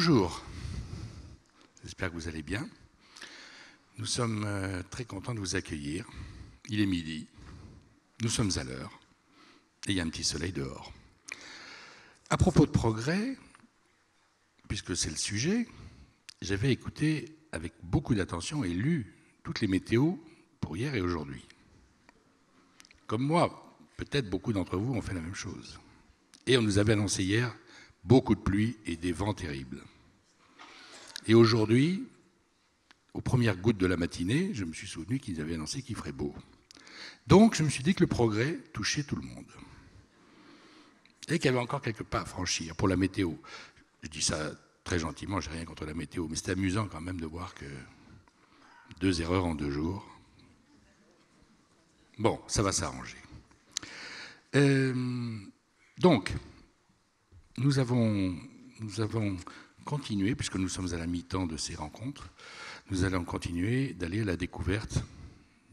Bonjour, j'espère que vous allez bien. Nous sommes euh, très contents de vous accueillir. Il est midi, nous sommes à l'heure et il y a un petit soleil dehors. À propos de progrès, puisque c'est le sujet, j'avais écouté avec beaucoup d'attention et lu toutes les météos pour hier et aujourd'hui. Comme moi, peut-être beaucoup d'entre vous ont fait la même chose. Et on nous avait annoncé hier beaucoup de pluie et des vents terribles. Et aujourd'hui, aux premières gouttes de la matinée, je me suis souvenu qu'ils avaient annoncé qu'il ferait beau. Donc je me suis dit que le progrès touchait tout le monde. Et qu'il y avait encore quelques pas à franchir pour la météo. Je dis ça très gentiment, j'ai rien contre la météo, mais c'est amusant quand même de voir que deux erreurs en deux jours. Bon, ça va s'arranger. Euh, donc, nous avons, nous avons continuer, puisque nous sommes à la mi-temps de ces rencontres, nous allons continuer d'aller à la découverte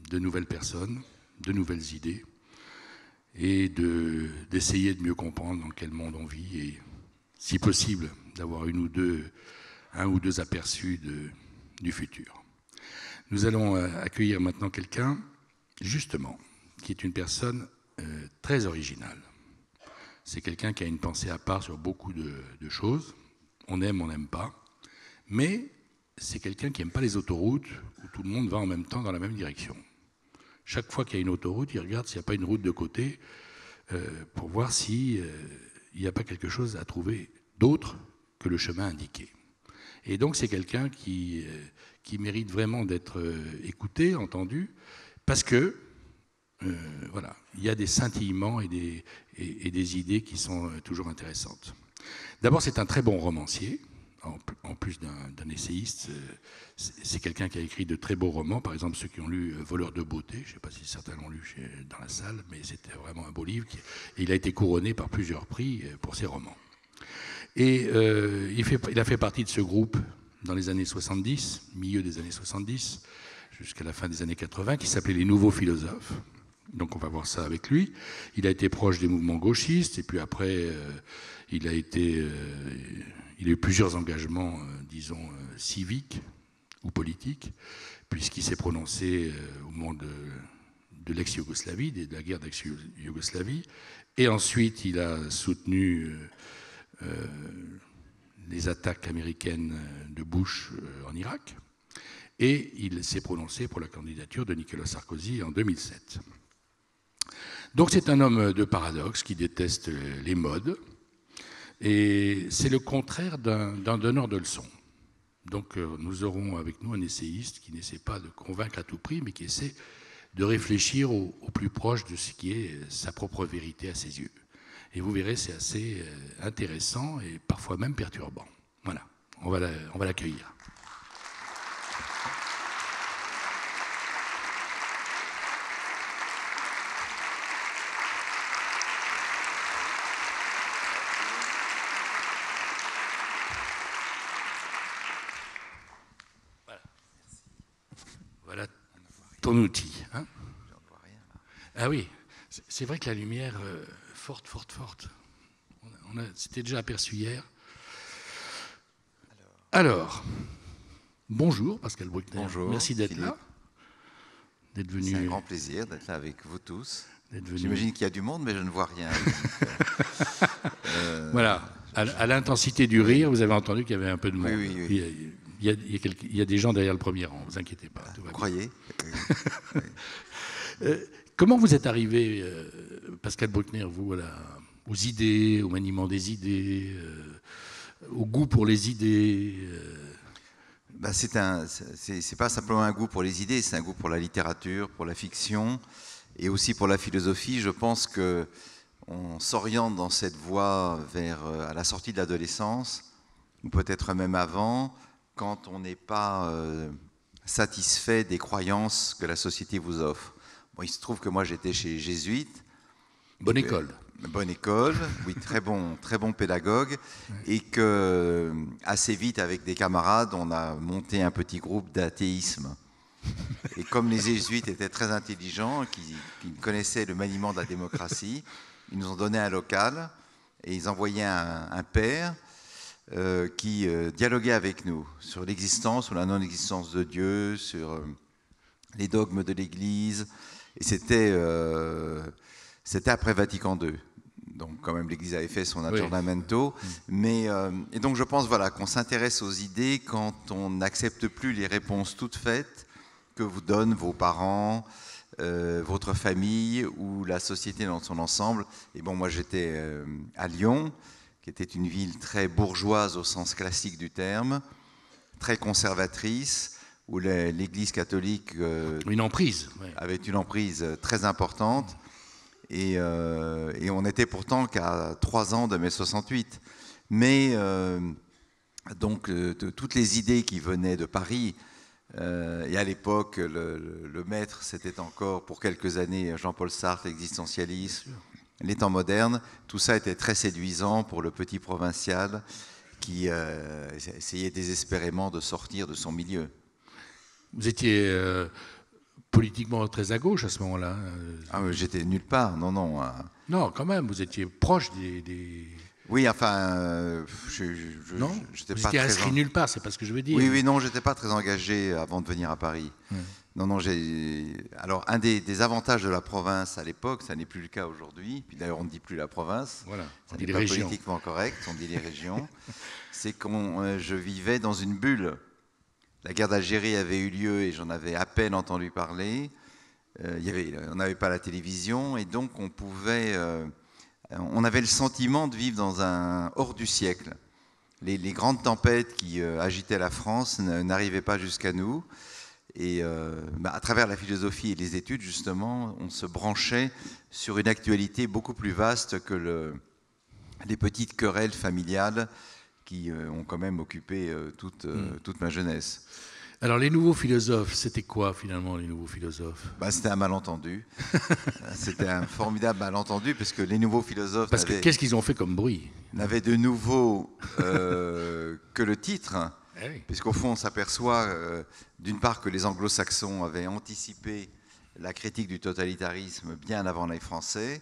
de nouvelles personnes, de nouvelles idées, et d'essayer de, mieux comprendre dans quel monde on vit, et si possible, d'avoir une ou deux, un ou deux aperçus du futur. Nous allons euh, accueillir maintenant quelqu'un, justement, qui est une personne euh, très originale. C'est quelqu'un qui a une pensée à part sur beaucoup de choses, on aime, on n'aime pas, mais c'est quelqu'un qui n'aime pas les autoroutes où tout le monde va en même temps dans la même direction. Chaque fois qu'il y a une autoroute, il regarde s'il n'y a pas une route de côté euh, pour voir s'il euh, n'y a pas quelque chose à trouver d'autre que le chemin indiqué. Et donc c'est quelqu'un qui, euh, mérite vraiment d'être écouté, entendu, parce que voilà, il y a des scintillements et des idées qui sont toujours intéressantes. D'abord, c'est un très bon romancier, en plus d'un essayiste. Euh, c'est quelqu'un qui a écrit de très beaux romans, par exemple ceux qui ont lu euh, Voleur de beauté, je ne sais pas si certains l'ont lu dans la salle, mais c'était vraiment un beau livre. il a été couronné par plusieurs prix euh, pour ses romans. Et il, fait, il a fait partie de ce groupe dans les années 70, milieu des années 70, jusqu'à la fin des années 80, qui s'appelait les Nouveaux Philosophes. Donc on va voir ça avec lui. Il a été proche des mouvements gauchistes, et puis après, il a été, euh, il a eu plusieurs engagements, euh, disons, euh, civiques ou politiques, puisqu'il s'est prononcé au moment de, de l'ex-Yougoslavie, de la guerre d'ex-Yougoslavie, et ensuite il a soutenu les attaques américaines de Bush en Irak, et il s'est prononcé pour la candidature de Nicolas Sarkozy en 2007. Donc c'est un homme de paradoxe qui déteste les modes, et c'est le contraire d'un donneur de leçons. Donc euh, nous aurons avec nous un essayiste qui n'essaie pas de convaincre à tout prix, mais qui essaie de réfléchir au, plus proche de ce qui est sa propre vérité à ses yeux. Et vous verrez, c'est assez euh, intéressant et parfois même perturbant. Voilà, on va l'accueillir. outil. Hein. ah oui, c'est vrai que la lumière euh, forte, forte, forte. On, s'était c'était déjà aperçu hier. Alors, bonjour Pascal Bruckner. Bonjour. Merci d'être là. D'être C'est un grand plaisir d'être là avec vous tous. J'imagine qu'il y a du monde, mais je ne vois rien. Euh, euh, voilà. À, l'intensité du rire, vous avez entendu qu'il y avait un peu de monde. oui, oui. Il y, a des gens derrière le premier rang, ne vous inquiétez pas. vous croyez euh, Comment vous êtes arrivé, euh, Pascal Bruckner, vous, aux idées, au maniement des idées, euh, au goût pour les idées Ce n'est bah, C'est un, c'est pas simplement un goût pour les idées, c'est un goût pour la littérature, pour la fiction et aussi pour la philosophie. Je pense que on s'oriente dans cette voie vers à la sortie de l'adolescence ou peut-être même avant quand on n'est pas euh, satisfait des croyances que la société vous offre. Bon, il se trouve que moi j'étais chez les jésuites. Bonne école. bonne école, oui, très bon, très bon pédagogue, et que euh, assez vite avec des camarades, on a monté un petit groupe d'athéisme. Et comme les jésuites étaient très intelligents, qu'ils connaissaient le maniement de la démocratie, ils nous ont donné un local et ils envoyaient un, un père euh, qui euh, dialoguait avec nous sur l'existence ou la non-existence de Dieu, sur euh, les dogmes de l'Église. Et c'était après Vatican II donc quand même l'Église avait fait son aggiornamento. Mm. Mais, et donc je pense voilà, qu'on s'intéresse aux idées quand on n'accepte plus les réponses toutes faites que vous donnent vos parents, votre famille ou la société dans son ensemble. Et bon, moi j'étais à Lyon, qui était une ville très bourgeoise au sens classique du terme, très conservatrice, où l'Église catholique euh, avait une emprise euh, très importante. Et, euh, on n'était pourtant qu'à trois ans de mai 68. Mais donc toutes les idées qui venaient de Paris, et à l'époque le, maître c'était encore pour quelques années Jean-Paul Sartre, l'existentialisme, les temps modernes, tout ça était très séduisant pour le petit provincial qui euh, essayait désespérément de sortir de son milieu. Vous étiez euh, politiquement très à gauche à ce moment-là. Euh. Ah, j'étais nulle part, non, non. Hein. Non, quand même, vous étiez proche des... Oui, enfin, je, n'étais non, je, vous pas étiez inscrit nulle part, c'est pas ce que je veux dire. Oui, oui, non, j'étais pas très engagé avant de venir à Paris. Non, non, j'ai. Alors, un des, avantages de la province à l'époque, ça n'est plus le cas aujourd'hui, puis d'ailleurs, on ne dit plus la province. Voilà, on ça dit les régions. politiquement correct, on dit les régions. C'est que euh, je vivais dans une bulle. La guerre d'Algérie avait eu lieu et j'en avais à peine entendu parler. Euh, avait, on n'avait pas la télévision et donc on pouvait. Euh, on avait le sentiment de vivre dans un hors du siècle. les grandes tempêtes qui agitaient la France n'arrivaient pas jusqu'à nous. Et euh, bah, à travers la philosophie et les études, justement, on se branchait sur une actualité beaucoup plus vaste que le, les petites querelles familiales qui euh, ont quand même occupé euh, toute, hmm. toute ma jeunesse. Alors les nouveaux philosophes, c'était quoi finalement les nouveaux philosophes bah, C'était un malentendu. c'était un formidable malentendu parce que les nouveaux philosophes... Parce qu'est-ce qu'ils ont fait comme bruit N'avaient de nouveau que le titre, eh puisqu'au fond, on s'aperçoit euh, d'une part que les anglo-saxons avaient anticipé la critique du totalitarisme bien avant les Français,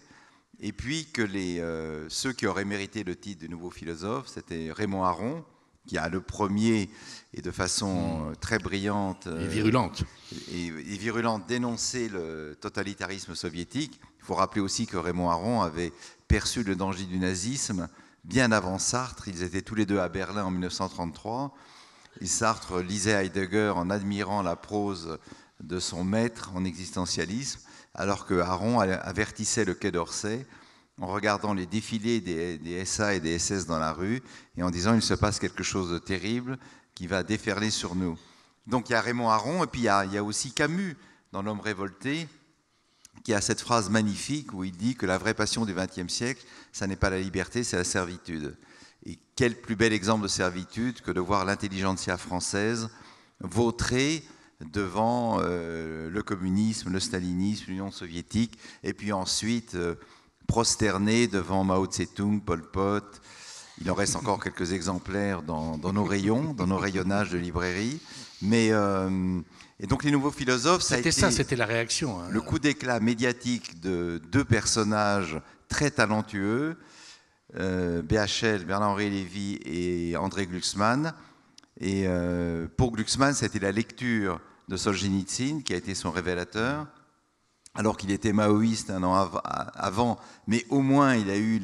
et puis que euh, ceux qui auraient mérité le titre de nouveau philosophe, c'était Raymond Aron, qui a le premier et de façon hmm. euh, très brillante et virulente, et virulente dénoncé le totalitarisme soviétique. Il faut rappeler aussi que Raymond Aron avait perçu le danger du nazisme bien avant Sartre. Ils étaient tous les deux à Berlin en 1933. Sartre lisait Heidegger en admirant la prose de son maître en existentialisme, alors que Aaron avertissait le Quai d'Orsay en regardant les défilés des, SA et des SS dans la rue et en disant il se passe quelque chose de terrible qui va déferler sur nous. Donc il y a Raymond Aron et puis il y a, aussi Camus dans L'homme révolté qui a cette phrase magnifique où il dit que la vraie passion du XXe siècle, ça n'est pas la liberté, c'est la servitude. Et quel plus bel exemple de servitude que de voir l'intelligentsia française vautrer devant euh, le communisme, le stalinisme, l'Union soviétique, et puis ensuite euh, prosterner devant Mao Tse-tung, Pol Pot. Il en reste encore quelques exemplaires dans, nos rayons, dans nos rayonnages de librairie. Mais euh, et donc les nouveaux philosophes, c'était ça, c'était la réaction. Hein. Le coup d'éclat médiatique de deux personnages très talentueux euh, BHL, Bernard-Henri Lévy et André Glucksmann. Et euh, pour Glucksmann, c'était la lecture de Solzhenitsyn qui a été son révélateur alors qu'il était maoïste un an avant, mais au moins il a eu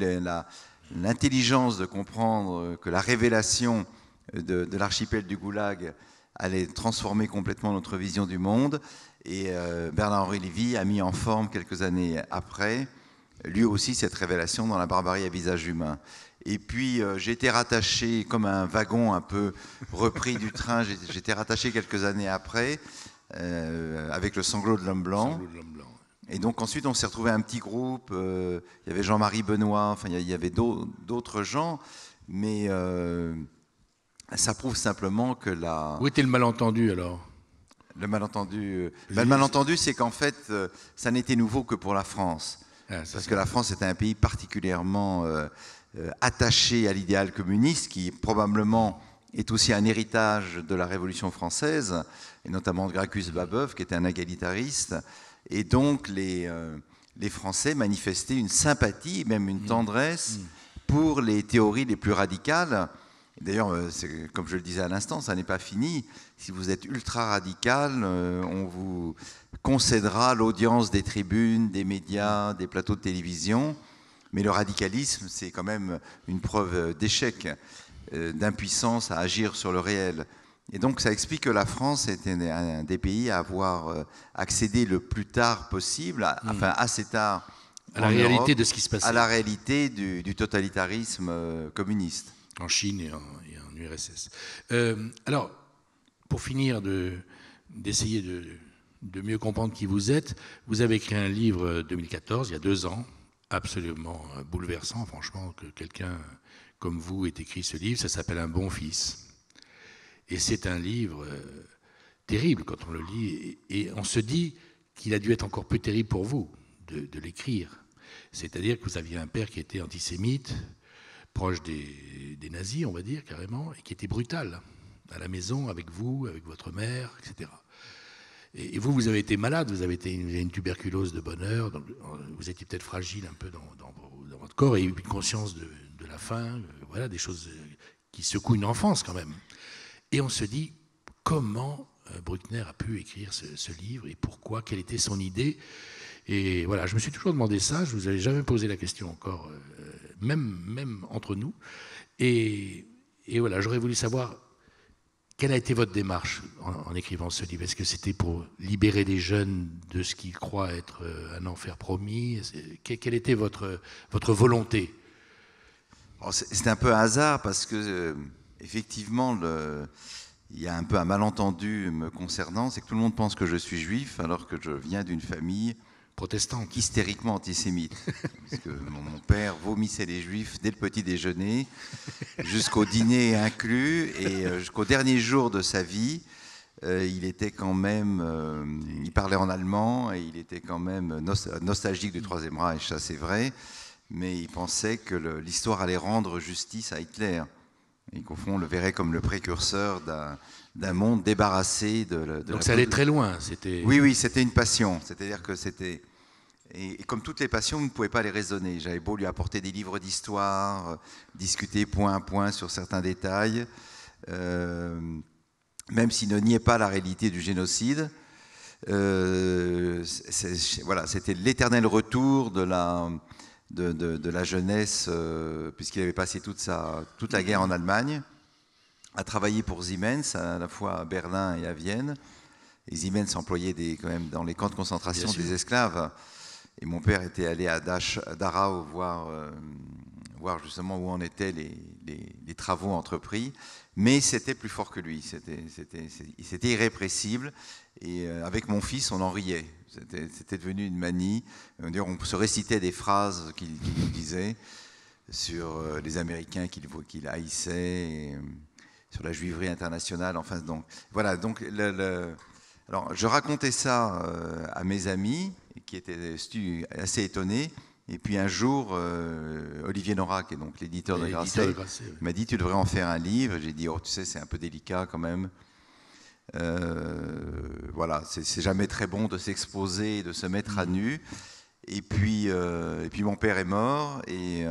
l'intelligence de comprendre que la révélation de, l'archipel du Goulag allait transformer complètement notre vision du monde. Et euh, Bernard-Henri Lévy a mis en forme quelques années après lui aussi cette révélation dans la barbarie à visage humain. Et puis j'étais euh, j'ai rattaché comme un wagon un peu repris du train, j'étais rattaché quelques années après euh, avec le sanglot de l'homme blanc. Et donc ensuite on s'est retrouvé un petit groupe, euh, il y avait Jean-Marie Benoît, enfin il y avait d'autres gens, mais ça prouve simplement que la... Où était le malentendu alors le malentendu, ben, le malentendu, c'est qu'en fait, ça n'était nouveau que pour la France. Ah, Parce que la France est un pays particulièrement euh, euh, attaché à l'idéal communiste, qui probablement est aussi un héritage de la Révolution française, et notamment de Gracchus Babeuf, qui était un égalitariste. Et donc euh, les Français manifestaient une sympathie, même une mmh. tendresse, mmh. pour les théories les plus radicales. D'ailleurs, comme je le disais à l'instant, ça n'est pas fini si vous êtes ultra radical, euh, on vous concédera l'audience des tribunes, des médias, des plateaux de télévision. Mais le radicalisme, c'est quand même une preuve d'échec, euh, d'impuissance à agir sur le réel. Et donc ça explique que la France est un des pays à avoir euh, accédé le plus tard possible, hmm. enfin assez tard, à la réalité de ce qui se passe, à la réalité du, totalitarisme communiste. En Chine et en, URSS. Euh, alors, pour finir d'essayer de, mieux comprendre qui vous êtes, vous avez écrit un livre en euh, 2014, il y a deux ans, absolument euh, bouleversant, franchement, que quelqu'un comme vous ait écrit ce livre. Ça s'appelle Un bon fils. Et c'est un livre euh, terrible quand on le lit. Et, on se dit qu'il a dû être encore plus terrible pour vous de, l'écrire. C'est-à-dire que vous aviez un père qui était antisémite, proche des nazis, on va dire carrément, et qui était brutal à la maison, avec vous, avec votre mère, etc. Et, vous, vous avez été malade, vous avez été une, tuberculose de bonheur, euh, vous étiez peut-être fragile un peu dans, votre corps et une conscience de, la faim, euh, voilà, des choses euh, qui secouent une enfance quand même. Et on se dit, comment Bruckner a pu écrire ce, livre et pourquoi, quelle était son idée Et voilà, je me suis toujours demandé ça, je ne vous avais jamais posé la question encore, même, même entre nous. Et, et voilà, j'aurais voulu savoir quelle a été votre démarche en, écrivant ce livre Est-ce que c'était pour libérer les jeunes de ce qu'ils croient être euh, un enfer promis Quelle était votre, votre volonté oh, C'est un peu un hasard parce que, euh, effectivement, il y a un peu un malentendu me concernant c'est que tout le monde pense que je suis juif alors que je viens d'une famille protestante. Hystériquement antisémite. parce que mon père vomissait les juifs dès le petit déjeuner, jusqu'au dîner inclus, et euh, jusqu'au dernier jour de sa vie. Euh, il était quand même, euh, il parlait en allemand et il était quand même nostalgique du Troisième Reich, ça c'est vrai, mais il pensait que l'histoire allait rendre justice à Hitler et qu'au fond on le verrait comme le précurseur d'un monde débarrassé de, de Donc ça allait très loin, c'était... Oui, oui, c'était une passion, c'est-à-dire que c'était et, comme toutes les passions, vous ne pouvez pas les raisonner. J'avais beau lui apporter des livres d'histoire, euh, discuter point à point sur certains détails, euh, même s'il ne niait pas la réalité du génocide. Euh, voilà, c'était l'éternel retour de la, de, la jeunesse, puisqu'il avait passé toute, sa, toute la guerre en Allemagne, à travailler pour Siemens, à la fois à Berlin et à Vienne. Et Siemens employait quand même dans les camps de concentration des esclaves. Et mon père était allé à Darao voir, euh, voir justement où en étaient les, travaux entrepris. Mais c'était plus fort que lui. C'était irrépressible. Et euh, avec mon fils, on en riait. C'était devenu une manie. On se récitait des phrases qu'il nous disait sur euh, les Américains qu'il haïssait, sur la juiverie internationale. donc, voilà. Donc, Alors, je racontais ça à mes amis qui était assez étonné. Et puis un jour, euh, Olivier Norac, donc l'éditeur de Grasset, m'a dit Tu devrais en faire un livre. J'ai dit Oh, tu sais, c'est un peu délicat quand même. Euh, voilà, c'est jamais très bon de s'exposer, de se mettre à mm. nu. Et puis, euh, et puis mon père est mort et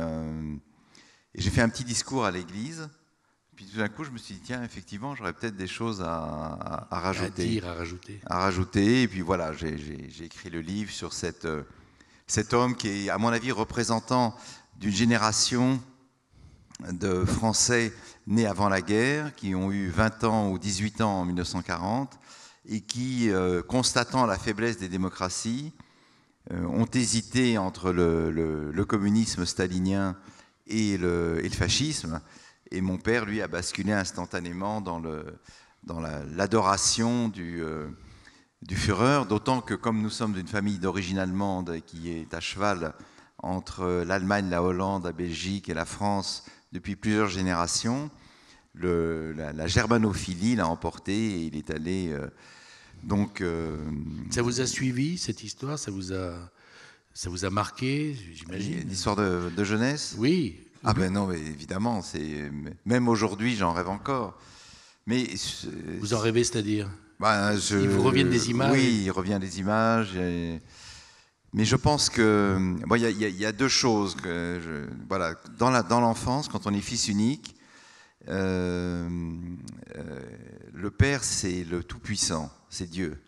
j'ai fait un petit discours à l'église puis tout d'un coup, je me suis dit, tiens, effectivement, j'aurais peut-être des choses à, rajouter. À dire, à rajouter. À rajouter. Et puis voilà, j'ai écrit le livre sur euh, cet homme qui est, à mon avis, représentant d'une génération de Français nés avant la guerre, qui ont eu 20 ans ou 18 ans en 1940, et qui, euh, constatant la faiblesse des démocraties, euh, ont hésité entre le, communisme stalinien et le fascisme. Et mon père, lui, a basculé instantanément dans, le, dans l'adoration du, euh, du Führer, d'autant que comme nous sommes d'une famille d'origine allemande qui est à cheval entre l'Allemagne, la Hollande, la Belgique et la France depuis plusieurs générations, le, la, germanophilie l'a emporté et il est allé. Euh, donc, euh, ça vous a suivi cette histoire Ça vous a, ça vous a marqué, j'imagine. une histoire de, jeunesse. Oui, ah mhm. ben non, évidemment, c'est même aujourd'hui, j'en rêve encore. Mais vous en rêvez, c'est-à-dire ben, je... Il vous reviennent des images. Oui, il revient des images. Mais je pense que il bon, y, a deux choses que voilà dans dans l'enfance, quand on est fils unique, euh, euh, le père c'est le tout puissant, c'est Dieu.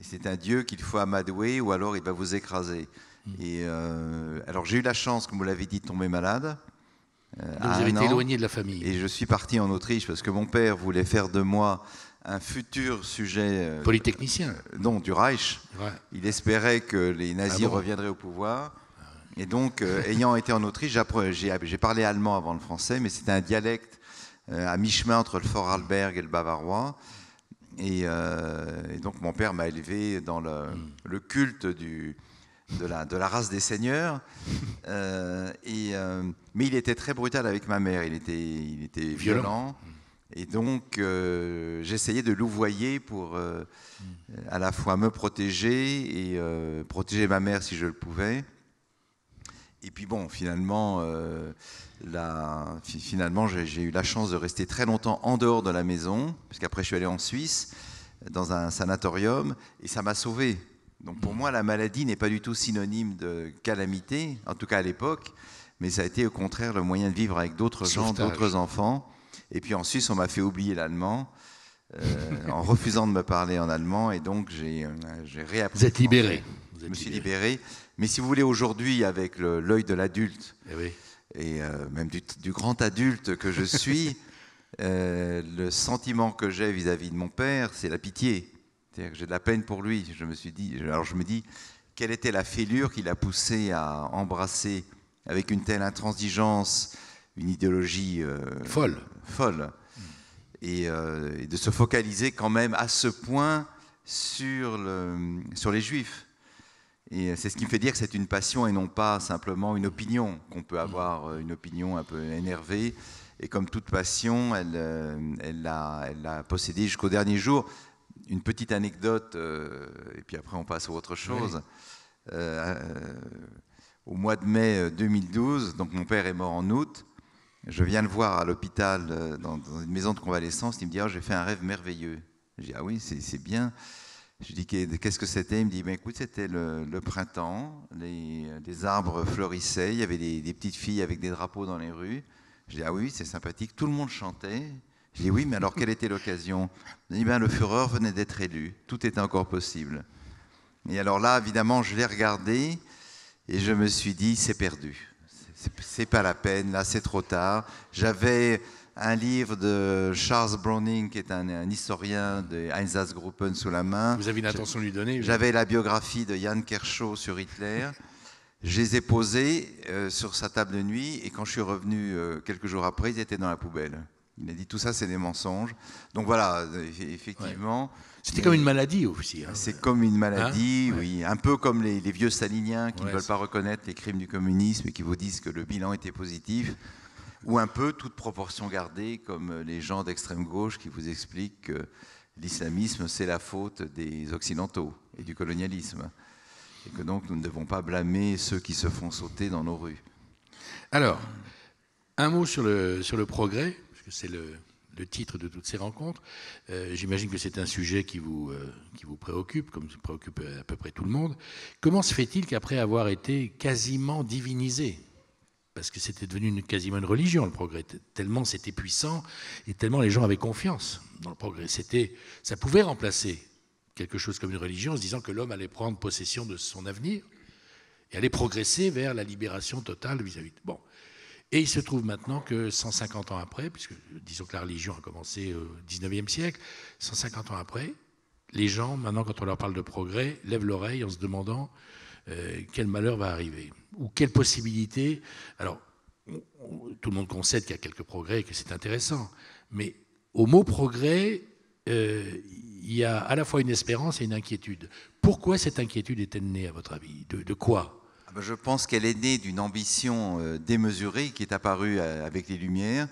c'est un Dieu qu'il faut amadouer ou alors il va vous écraser. Mm. Et euh, alors j'ai eu la chance, comme vous l'avez dit, de tomber malade. Euh, vous avez été éloigné de la famille. Et je suis parti en Autriche parce que mon père voulait faire de moi un futur sujet. Euh, Polytechnicien. Euh, non, du Reich. Il espérait que les nazis ah reviendraient au pouvoir. Et donc, ayant été en Autriche, j'ai parlé allemand avant le français, mais c'était un dialecte à mi-chemin entre le fort-alberg et le bavarois. Et, donc, mon père m'a élevé dans le hmm. culte du, de la, race des seigneurs. Euh, euh, mais il était très brutal avec ma mère, il était, violent. Et donc, euh, j'essayais de louvoyer pour mm. à la fois me protéger et protéger ma mère si je le pouvais. Et puis bon, finalement, finalement j'ai eu la chance de rester très longtemps en dehors de la maison, puisqu'après je suis allé en Suisse, dans un sanatorium, et ça m'a sauvé. Donc pour moi, la maladie n'est pas du tout synonyme de calamité, en tout cas à l'époque, mais ça a été au contraire le moyen de vivre avec d'autres gens, d'autres enfants. Et puis en Suisse, on m'a fait oublier l'allemand. Euh, en refusant de me parler en allemand, et donc j'ai euh, réappris. Vous êtes libéré. je me suis libéré. Mais si vous voulez, aujourd'hui, avec l'œil de l'adulte, eh et euh, même du, grand adulte que je suis, le sentiment que j'ai vis-à-vis de mon père, c'est la pitié j'ai de la peine pour lui. Je me suis dit, alors je me dis, quelle était la fêlure qui l'a poussé à embrasser avec une telle intransigeance une idéologie euh, folle, folle, euh, et, de se focaliser quand même à ce point sur le, sur les juifs. Et c'est ce qui me fait dire que c'est une passion et non pas simplement une opinion, qu'on peut avoir euh, une opinion un peu énervée. Et comme toute passion, elle, l'a, elle l'a possédée jusqu'au dernier jour une petite anecdote, euh, et puis après on passe à autre chose. Euh, euh, au mois de mai 2012, donc mon père est mort en août, je viens le voir à l'hôpital dans, une maison de convalescence, il me dit ah, j'ai fait un rêve merveilleux. Je dis ah oui, c'est bien. Je lui dis qu'est-ce que c'était Il me dit ben, écoute, c'était le, printemps, les, arbres fleurissaient, il y avait des, petites filles avec des drapeaux dans les rues. Je dis ah oui, c'est sympathique, tout le monde chantait. Je dis oui, mais alors quelle était l'occasion Eh bien, le Führer venait d'être élu, tout était encore possible. Et alors là, évidemment, je l'ai regardé et je me suis dit c'est perdu, c'est pas la peine, là c'est trop tard. J'avais un livre de Charles Browning, qui est un, historien de Einsatzgruppen sous la main. Vous avez l'intention de lui donner J'avais la biographie de Jan Kershaw sur Hitler. Je les ai posés euh, sur sa table de nuit et quand je suis revenu euh, quelques jours après, ils étaient dans la poubelle. Il a dit tout ça, c'est des mensonges. Donc voilà, effectivement. C'était comme une maladie aussi. Hein. C'est comme une maladie, hein? oui. Un peu comme les, vieux saliniens qui ne veulent pas reconnaître les crimes du communisme et qui vous disent que le bilan était positif. Ou un peu, toute proportion gardée, comme les gens d'extrême gauche qui vous expliquent que l'islamisme, c'est la faute des Occidentaux et du colonialisme. Et que donc, nous ne devons pas blâmer ceux qui se font sauter dans nos rues. Alors, un mot sur le, sur le progrès c'est le, titre de toutes ces rencontres. Euh, j'imagine que c'est un sujet qui vous, euh, préoccupe, comme préoccupe euh, à peu près tout le monde. Comment se fait-il qu'après avoir été quasiment divinisé, parce que c'était devenu une, quasiment une religion, le progrès, tellement c'était puissant et tellement les gens avaient confiance dans le progrès, c'était, ça pouvait remplacer quelque chose comme une religion en se disant que l'homme allait prendre possession de son avenir et allait progresser vers la libération totale vis-à-vis. de... Bon, et il se trouve maintenant que 150 ans après, puisque disons que la religion a commencé au 19e siècle, 150 ans après, les gens, maintenant quand on leur parle de progrès, lèvent l'oreille en se demandant euh, quel malheur va arriver ou quelle possibilité. Alors, tout le monde concède qu'il y a quelques progrès et que c'est intéressant, mais au mot progrès, euh, il y a à la fois une espérance et une inquiétude. Pourquoi cette inquiétude est-elle née, à votre avis de quoi je pense qu'elle est née d'une ambition euh, démesurée qui est apparue euh, avec les Lumières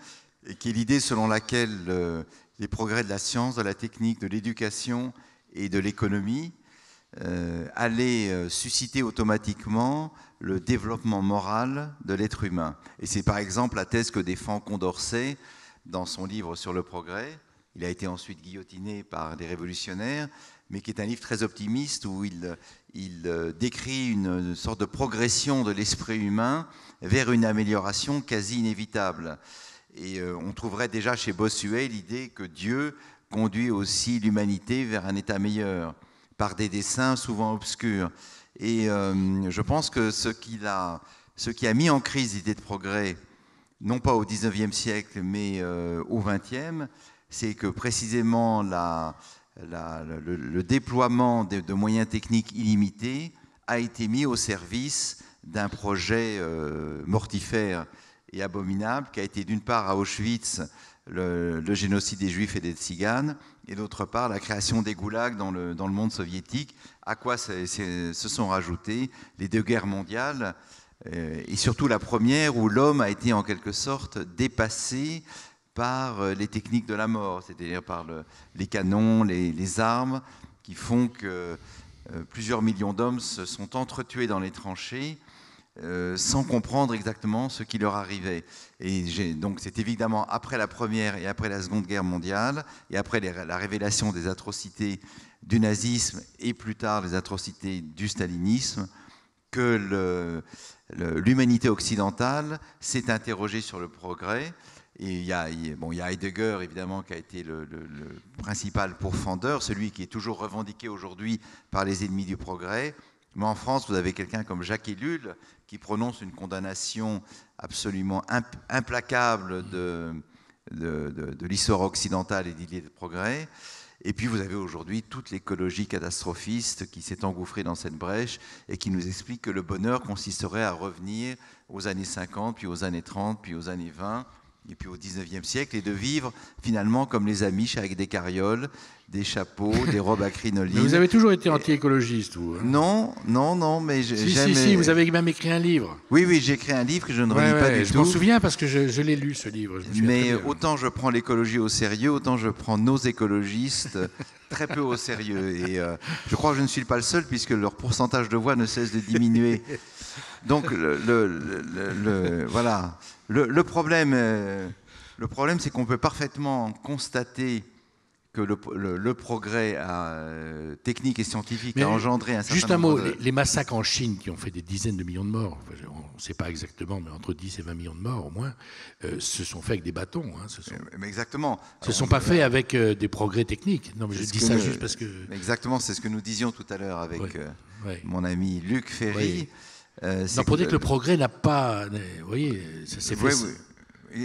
et qui est l'idée selon laquelle euh, les progrès de la science, de la technique, de l'éducation et de l'économie allaient susciter automatiquement le développement moral de l'être humain. Et c'est par exemple la thèse que défend Condorcet dans son livre sur le progrès. Il a été ensuite guillotiné par des révolutionnaires, mais qui est un livre très optimiste où il, il euh, décrit euh, une sorte de progression de l'esprit humain vers une amélioration quasi inévitable. Et euh, on trouverait déjà chez Bossuet l'idée que Dieu conduit aussi l'humanité vers un état meilleur, par des desseins souvent obscurs. Et je pense que ce, qui a mis en crise l'idée de progrès, non pas au 19e siècle, mais au 20e, c'est que précisément la, le, déploiement de, moyens techniques illimités a été mis au service d'un projet euh, mortifère et abominable qui a été d'une part à Auschwitz le, génocide des juifs et des tziganes et d'autre part la création des goulags dans le, monde soviétique, à quoi se sont rajoutées les deux guerres mondiales euh, et surtout la première où l'homme a été en quelque sorte dépassé par euh, les techniques de la mort, c'est-à-dire par les canons, les, armes, qui font que euh, plusieurs millions d'hommes se sont entretués dans les tranchées euh, sans comprendre exactement ce qui leur arrivait. Et donc c'est évidemment après la Première et après la Seconde Guerre mondiale, et après la révélation des atrocités du nazisme et plus tard les atrocités du stalinisme, que l'humanité occidentale s'est interrogée sur le progrès il y, a, il y a Heidegger, évidemment, qui a été le, principal pourfendeur, celui qui est toujours revendiqué aujourd'hui par les ennemis du progrès. Mais en France, vous avez quelqu'un comme Jacques Ellul, qui prononce une condamnation absolument implacable de, de l'histoire occidentale et d'idées de progrès. Et puis vous avez aujourd'hui toute l'écologie catastrophiste qui s'est engouffrée dans cette brèche et qui nous explique que le bonheur consisterait à revenir aux années 50, puis aux années 30, puis aux années 20, et puis au 19e siècle, et de vivre finalement comme les Amish avec des carrioles, des chapeaux, des robes à crinoline. vous avez toujours été anti-écologiste, vous hein Non, non, non, mais j'ai si, Si, si, vous avez même écrit un livre. Oui, oui, j'ai écrit un livre que je ne relis pas du tout. Je m'en souviens parce que je, l'ai lu, ce livre. mais autant je prends l'écologie au sérieux, autant je prends nos écologistes très peu au sérieux. Et euh, je crois que je ne suis pas le seul, puisque leur pourcentage de voix ne cesse de diminuer. Donc, le, le, le voilà le, le, problème, euh, le problème c'est qu'on peut parfaitement constater que le, progrès euh, technique et scientifique a engendré un certain Juste un mot, les, massacres en Chine qui ont fait des dizaines de millions de morts, on ne sait pas exactement, mais entre 10 et 20 millions de morts au moins, euh, se sont faits avec des bâtons. Hein, exactement. Ce ne sont pas faits avec des progrès techniques. Non, mais je dis ça juste parce que... Exactement, c'est ce que nous disions tout à l'heure avec mon ami Luc Ferry. Euh, pour dire que le progrès n'a pas. Euh, vous voyez, Oui,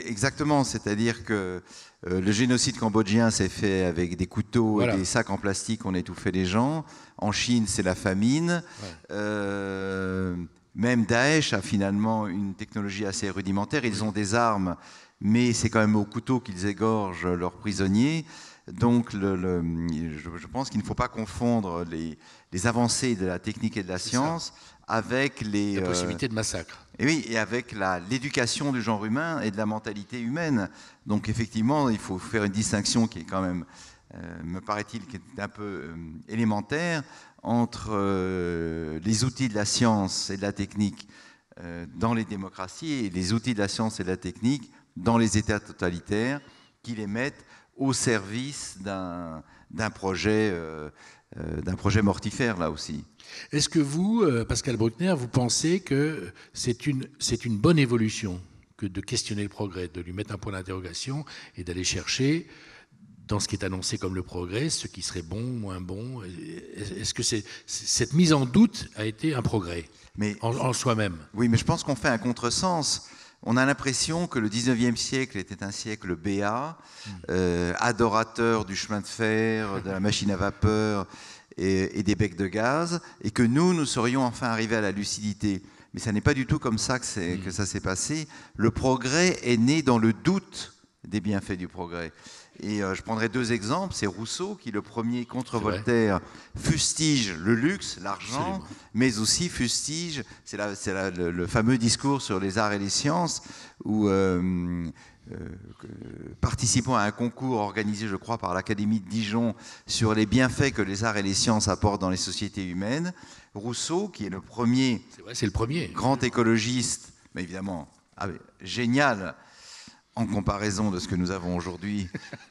exactement, c'est-à-dire que euh, le génocide cambodgien s'est fait avec des couteaux et des sacs en plastique, on étouffait les gens. En Chine, c'est la famine. même Daesh a finalement une technologie assez rudimentaire. Ils ont des armes, mais c'est quand même au couteau qu'ils égorgent leurs prisonniers. Donc, je, pense qu'il ne faut pas confondre les, avancées de la technique et de la science avec les... Euh, possibilités de massacre. Et oui, et avec l'éducation du genre humain et de la mentalité humaine. Donc effectivement, il faut faire une distinction qui est quand même, euh, me paraît-il, qui est un peu euh, élémentaire entre les outils de la science et de la technique dans les démocraties et les outils de la science et de la technique dans les États totalitaires qui les mettent au service d'un projet euh, euh, d'un projet mortifère là aussi. Est-ce que vous, euh, Pascal Bruckner, vous pensez que c'est une, une bonne évolution que de questionner le progrès, de lui mettre un point d'interrogation et d'aller chercher dans ce qui est annoncé comme le progrès, ce qui serait bon, ou moins bon Est-ce que cette mise en doute a été un progrès en, en soi-même Oui, mais je pense qu'on fait un contresens on a l'impression que le 19e siècle était un siècle béat, hmm. euh, adorateur du chemin de fer, de la machine à vapeur et, des becs de gaz, et que nous, nous serions enfin arrivés à la lucidité. Mais ça n'est pas du tout comme ça que hmm. ça s'est passé. Le progrès est né dans le doute des bienfaits du progrès. Et euh, je prendrai deux exemples. C'est Rousseau qui, le premier contre Voltaire, fustige le luxe, l'argent, mais aussi fustige, c'est le, le, fameux discours sur les arts et les sciences, où, euh, euh, participant à un concours organisé, je crois, par l'Académie de Dijon sur les bienfaits que les arts et les sciences apportent dans les sociétés humaines, Rousseau, qui est le premier, c'est le premier. grand écologiste, mais évidemment ah, génial, en comparaison de ce que nous avons aujourd'hui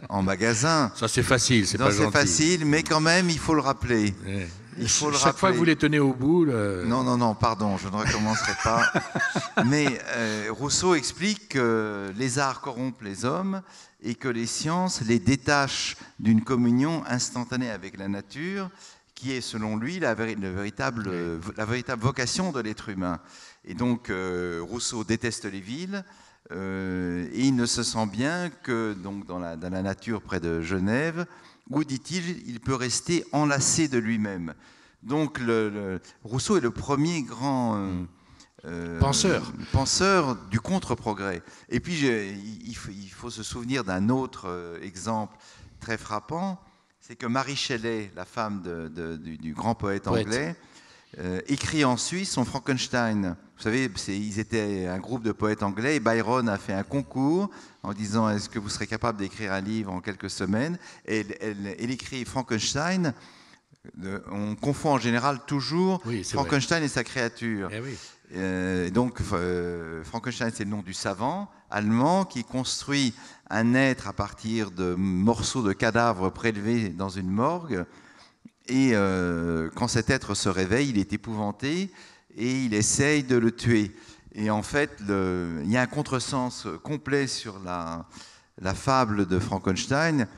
en magasin. Ça, c'est facile, c'est pas C'est facile, mais quand même, il faut le rappeler. Eh. Il faut Chaque fois que vous les tenez au bout. Non, non, non, pardon, je ne recommencerai pas. Mais euh, Rousseau explique que les arts corrompent les hommes et que les sciences les détachent d'une communion instantanée avec la nature, qui est, selon lui, la, véritable, la véritable vocation de l'être humain. Et donc, euh, Rousseau déteste les villes. Euh, et il ne se sent bien que donc, dans, la, nature près de Genève, où, dit-il, il peut rester enlacé de lui-même. Donc le, Rousseau est le premier grand... Euh, euh, penseur. du contre-progrès. Et puis, il, faut, se souvenir d'un autre exemple très frappant, c'est que Marie Shelley, la femme du, grand poète. anglais, euh, écrit en Suisse son Frankenstein. Vous savez, ils étaient un groupe de poètes anglais et Byron a fait un concours en disant est-ce que vous serez capable d'écrire un livre en quelques semaines Et elle, écrit Frankenstein. Euh, on confond en général toujours Frankenstein et sa créature. Eh euh, donc Frankenstein, c'est le nom du savant allemand qui construit un être à partir de morceaux de cadavres prélevés dans une morgue. Et euh, quand cet être se réveille, il est épouvanté et il essaye de le tuer. Et en fait, il y a un contresens complet sur la, fable de Frankenstein.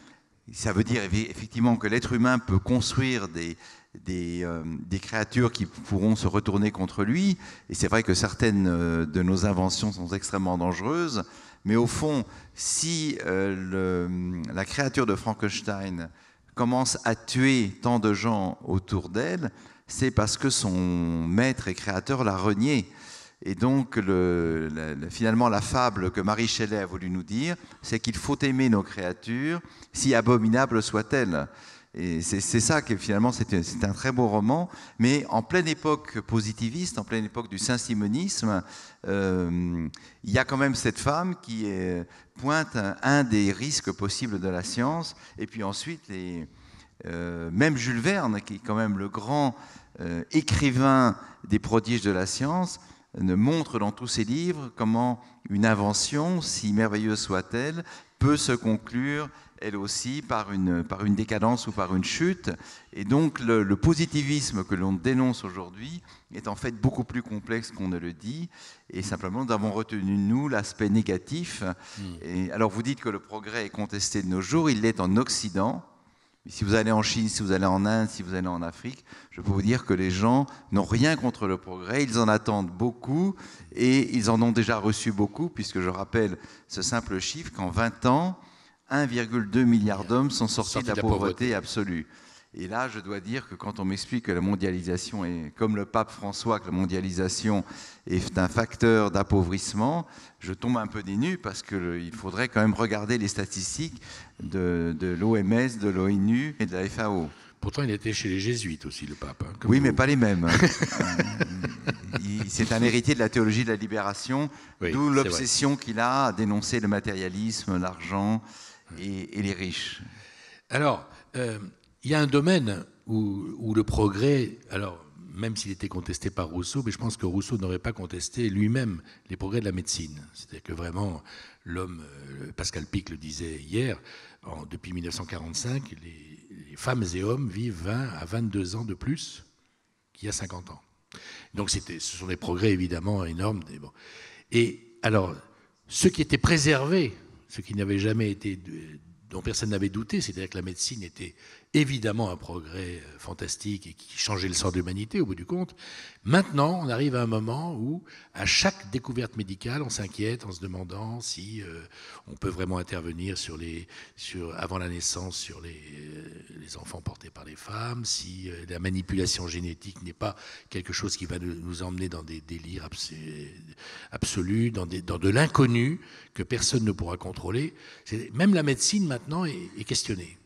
Ça veut dire effectivement que l'être humain peut construire euh, des, créatures qui pourront se retourner contre lui. Et c'est vrai que certaines euh, de nos inventions sont extrêmement dangereuses. Mais au fond, si la créature de Frankenstein commence à tuer tant de gens autour d'elle, c'est parce que son maître et créateur l'a renié. Et donc, finalement, la fable que Marie Shelley a voulu nous dire, c'est qu'il faut aimer nos créatures, si abominables soient-elles. Et c'est ça qui finalement, c'est un très beau roman, mais en pleine époque positiviste, en pleine époque du saint-simonisme, euh, il y a quand même cette femme qui est, pointe un, des risques possibles de la science, et puis ensuite, les, euh, même Jules Verne, qui est quand même le grand euh, écrivain des prodiges de la science, ne montre dans tous ses livres comment une invention, si merveilleuse soit-elle, peut se conclure elle aussi par une, par une décadence ou par une chute. Et donc le, positivisme que l'on dénonce aujourd'hui est en fait beaucoup plus complexe qu'on ne le dit. Et simplement, nous avons retenu, nous, l'aspect négatif. Hmm. Et alors vous dites que le progrès est contesté de nos jours, il l'est en Occident. Mais si vous allez en Chine, si vous allez en Inde, si vous allez en Afrique, je peux vous dire que les gens n'ont rien contre le progrès, ils en attendent beaucoup et ils en ont déjà reçu beaucoup, puisque je rappelle ce simple chiffre qu'en 20 ans, 1,2 milliard d'hommes sont sortis, de, la pauvreté, absolue. Et là, je dois dire que quand on m'explique que la mondialisation est, comme le pape François, que la mondialisation est un facteur d'appauvrissement, je tombe un peu des parce qu'il faudrait quand même regarder les statistiques de l'OMS, de l'ONU et de la FAO. Pourtant, il était chez les jésuites aussi, le pape. Hein, oui, mais pas les mêmes. Hein. C'est un héritier de la théologie de la libération, d'où l'obsession qu'il a à dénoncer le matérialisme, l'argent, et, les riches Alors, euh, il y a un domaine où, le progrès, alors même s'il était contesté par Rousseau, mais je pense que Rousseau n'aurait pas contesté lui-même les progrès de la médecine. C'est-à-dire que vraiment, l'homme, euh, Pascal Pic le disait hier, depuis 1945, les, femmes et hommes vivent 20 à 22 ans de plus qu'il y a 50 ans. Donc ce sont des progrès évidemment énormes. Et alors, ce qui était préservé ce qui n'avait jamais été, dont personne n'avait douté, c'est-à-dire que la médecine était évidemment un progrès euh, fantastique et qui changeait le sort de l'humanité au bout du compte. Maintenant, on arrive à un moment où, à chaque découverte médicale, on s'inquiète en se demandant si euh, on peut vraiment intervenir sur les, sur, avant la naissance sur les, euh, enfants portés par les femmes, si la manipulation génétique n'est pas quelque chose qui va nous emmener dans des délires absolus, dans, de l'inconnu que personne ne pourra contrôler. Même la médecine maintenant est questionnée.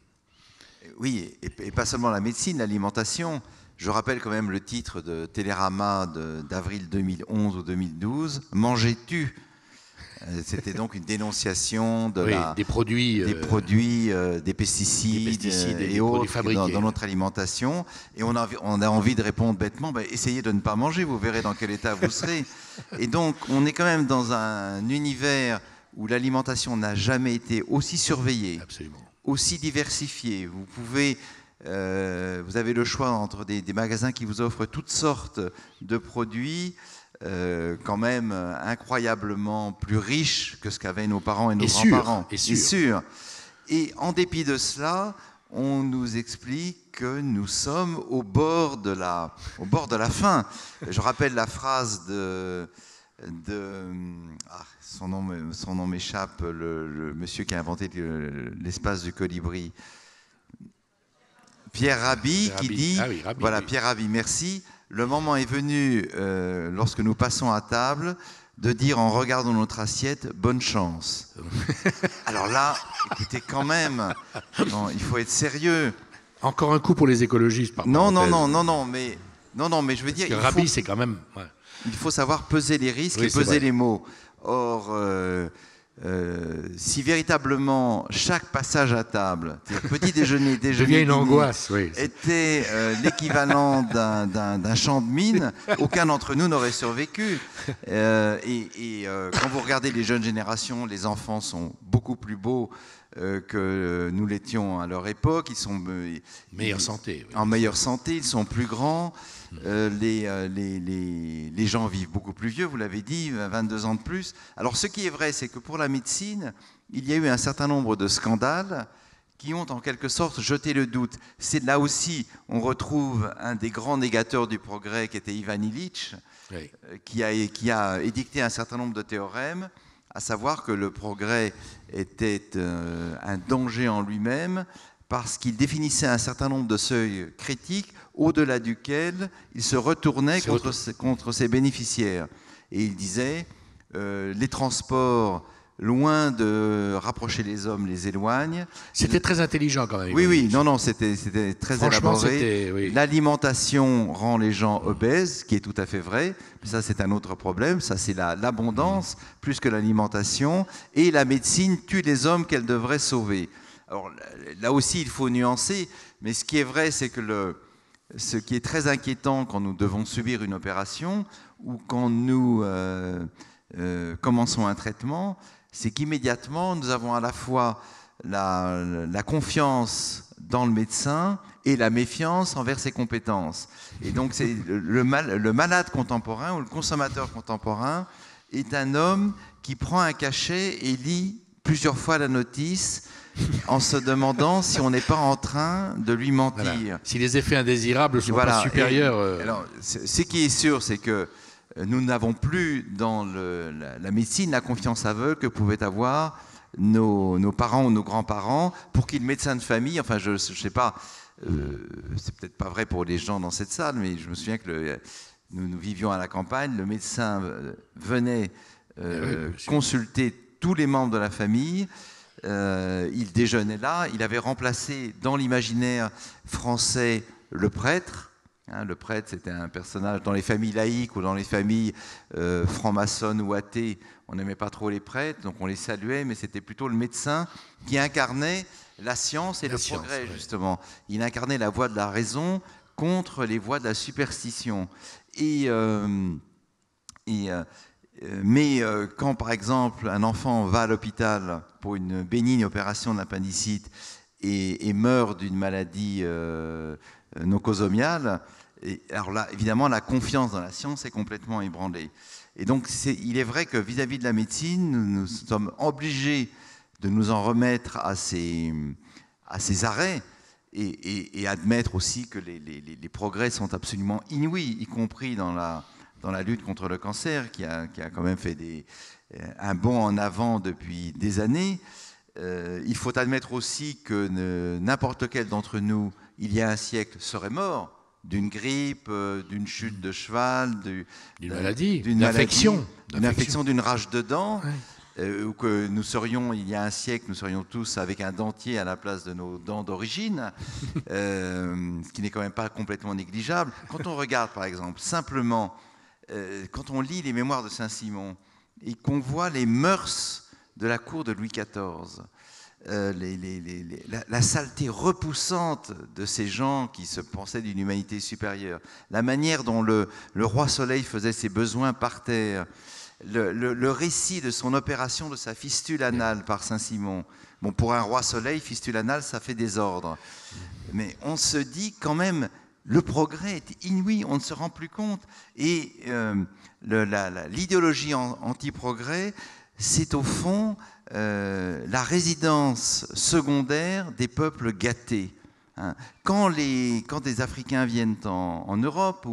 Oui, et, pas seulement la médecine, l'alimentation. Je rappelle quand même le titre de Télérama d'avril 2011 ou 2012, Mangeais-tu euh, c'était donc une dénonciation de des produits, euh, euh, des, pesticides, et, autres dans, notre alimentation. Et on a, envie de répondre bêtement, ben, essayez de ne pas manger, vous verrez dans quel état vous serez. et donc on est quand même dans un univers où l'alimentation n'a jamais été aussi surveillée, Absolument aussi diversifié. Vous pouvez euh, vous avez le choix entre des, magasins qui vous offrent toutes sortes de produits, euh, quand même incroyablement plus riches que ce qu'avaient nos parents et nos grands-parents. Et sûr. Et, sûr. et en dépit de cela, on nous explique que nous sommes au bord de la, au bord de la fin. Je rappelle la phrase de de ah, son nom, m'échappe, le, monsieur qui a inventé l'espace du colibri. Pierre Rabhi qui dit, ah voilà Pierre Rabhi, merci, le moment est venu, euh, lorsque nous passons à table, de dire en regardant notre assiette, bonne chance. Alors là, écoutez quand même, il faut être sérieux. Encore un coup pour les écologistes, Non, non, non, non, non, mais, non, non, mais je veux dire... Rabhi, c'est quand même il faut savoir peser les risques et peser les mots. Or, euh, euh, si véritablement chaque passage à table, petit déjeuner, déjeuner, une angoisse, était euh, l'équivalent d'un champ de mine, aucun d'entre nous n'aurait survécu. et, quand vous regardez les jeunes générations, les enfants sont beaucoup plus beaux que nous l'étions à leur époque. Ils sont meilleure santé, en meilleure santé, ils sont plus grands. Euh, euh, les, gens vivent beaucoup plus vieux, vous l'avez dit, 22 euh, ans de plus. Alors ce qui est vrai, c'est que pour la médecine, il y a eu un certain nombre de scandales qui ont en quelque sorte jeté le doute. C'est là aussi, on retrouve un des grands négateurs du progrès qui était Ivan Illich, qui a édicté un certain nombre de théorèmes, à savoir que le progrès était un danger en lui-même parce qu'il définissait un certain nombre de seuils critiques au-delà duquel il se retournait contre, ses bénéficiaires. Et il disait, euh, les transports, loin de rapprocher les hommes, les éloignent. C'était très intelligent quand même. Oui, oui, non, non, c'était très élaboré. L'alimentation rend les gens obèses, qui est tout à fait vrai. Mais ça, c'est un autre problème. Ça, c'est l'abondance plus que l'alimentation. Et la médecine tue les hommes qu'elle devrait sauver. Alors là aussi, il faut nuancer. Mais ce qui est vrai, c'est que le, ce qui est très inquiétant quand nous devons subir une opération ou quand nous euh, euh, commençons un traitement, c'est qu'immédiatement, nous avons à la fois la, confiance dans le médecin et la méfiance envers ses compétences. Et donc, c'est le, le, malade contemporain ou le consommateur contemporain est un homme qui prend un cachet et lit plusieurs fois la notice en se demandant si on n'est pas en train de lui mentir. Si les effets indésirables sont pas supérieurs. Euh. ce qui est sûr, c'est que euh, nous n'avons plus dans la, médecine la confiance aveugle que pouvaient avoir nos, parents ou nos grands-parents, pour qui le médecin de famille, enfin, je ne sais pas, euh, c'est peut-être pas vrai pour les gens dans cette salle, mais je me souviens que nous, vivions à la campagne, le médecin venait eh consulter tous les membres de la famille euh, il déjeunait là. Il avait remplacé dans l'imaginaire français le prêtre. Hein, le prêtre, c'était un personnage dans les familles laïques ou dans les familles euh, franc-maçonnes ou athées. On n'aimait pas trop les prêtres, donc on les saluait, mais c'était plutôt le médecin qui incarnait la science et le progrès, justement. Il incarnait la voie de la raison contre les voies de la superstition. et euh, euh, mais euh, quand, par exemple, un enfant va à l'hôpital pour une bénigne opération d'appendicite et, et, meurt d'une maladie euh, euh nocosomiale, et, alors là, évidemment, la confiance dans la science est complètement ébranlée. Et donc, il est vrai que vis-à-vis de la médecine, nous, sommes obligés de nous en remettre à ces, à ces arrêts. Et, admettre aussi que les progrès sont absolument inouïs, y compris dans la, dans la lutte contre le cancer, qui a, qui a quand même fait des, euh, un bond en avant depuis des années. Euh, il faut admettre aussi que n'importe quel d'entre nous, il y a un siècle, serait mort d'une grippe, euh, d'une chute de cheval, d'une du, maladie, d'une infection, d'une infection, d'une rage de dents, ou que nous serions, il y a un siècle, nous serions tous avec un dentier à la place de nos dents d'origine, ce qui n'est quand même pas complètement négligeable. Quand on regarde, par exemple, simplement euh, quand on lit les mémoires de Saint-Simon et qu'on voit les mœurs de la cour de Louis XIV, euh, la, saleté repoussante de ces gens qui se pensaient d'une humanité supérieure, la manière dont le, roi Soleil faisait ses besoins par terre, le, le, récit de son opération de sa fistule anale par Saint-Simon. Bon, pour un roi Soleil, fistule anale, ça fait désordre. Mais on se dit quand même, le progrès est inouï, on ne se rend plus compte. Et euh, l'idéologie anti-progrès, c'est au fond euh, la résidence secondaire des peuples gâtés. Hein. Quand, les, quand, des Africains viennent en, Europe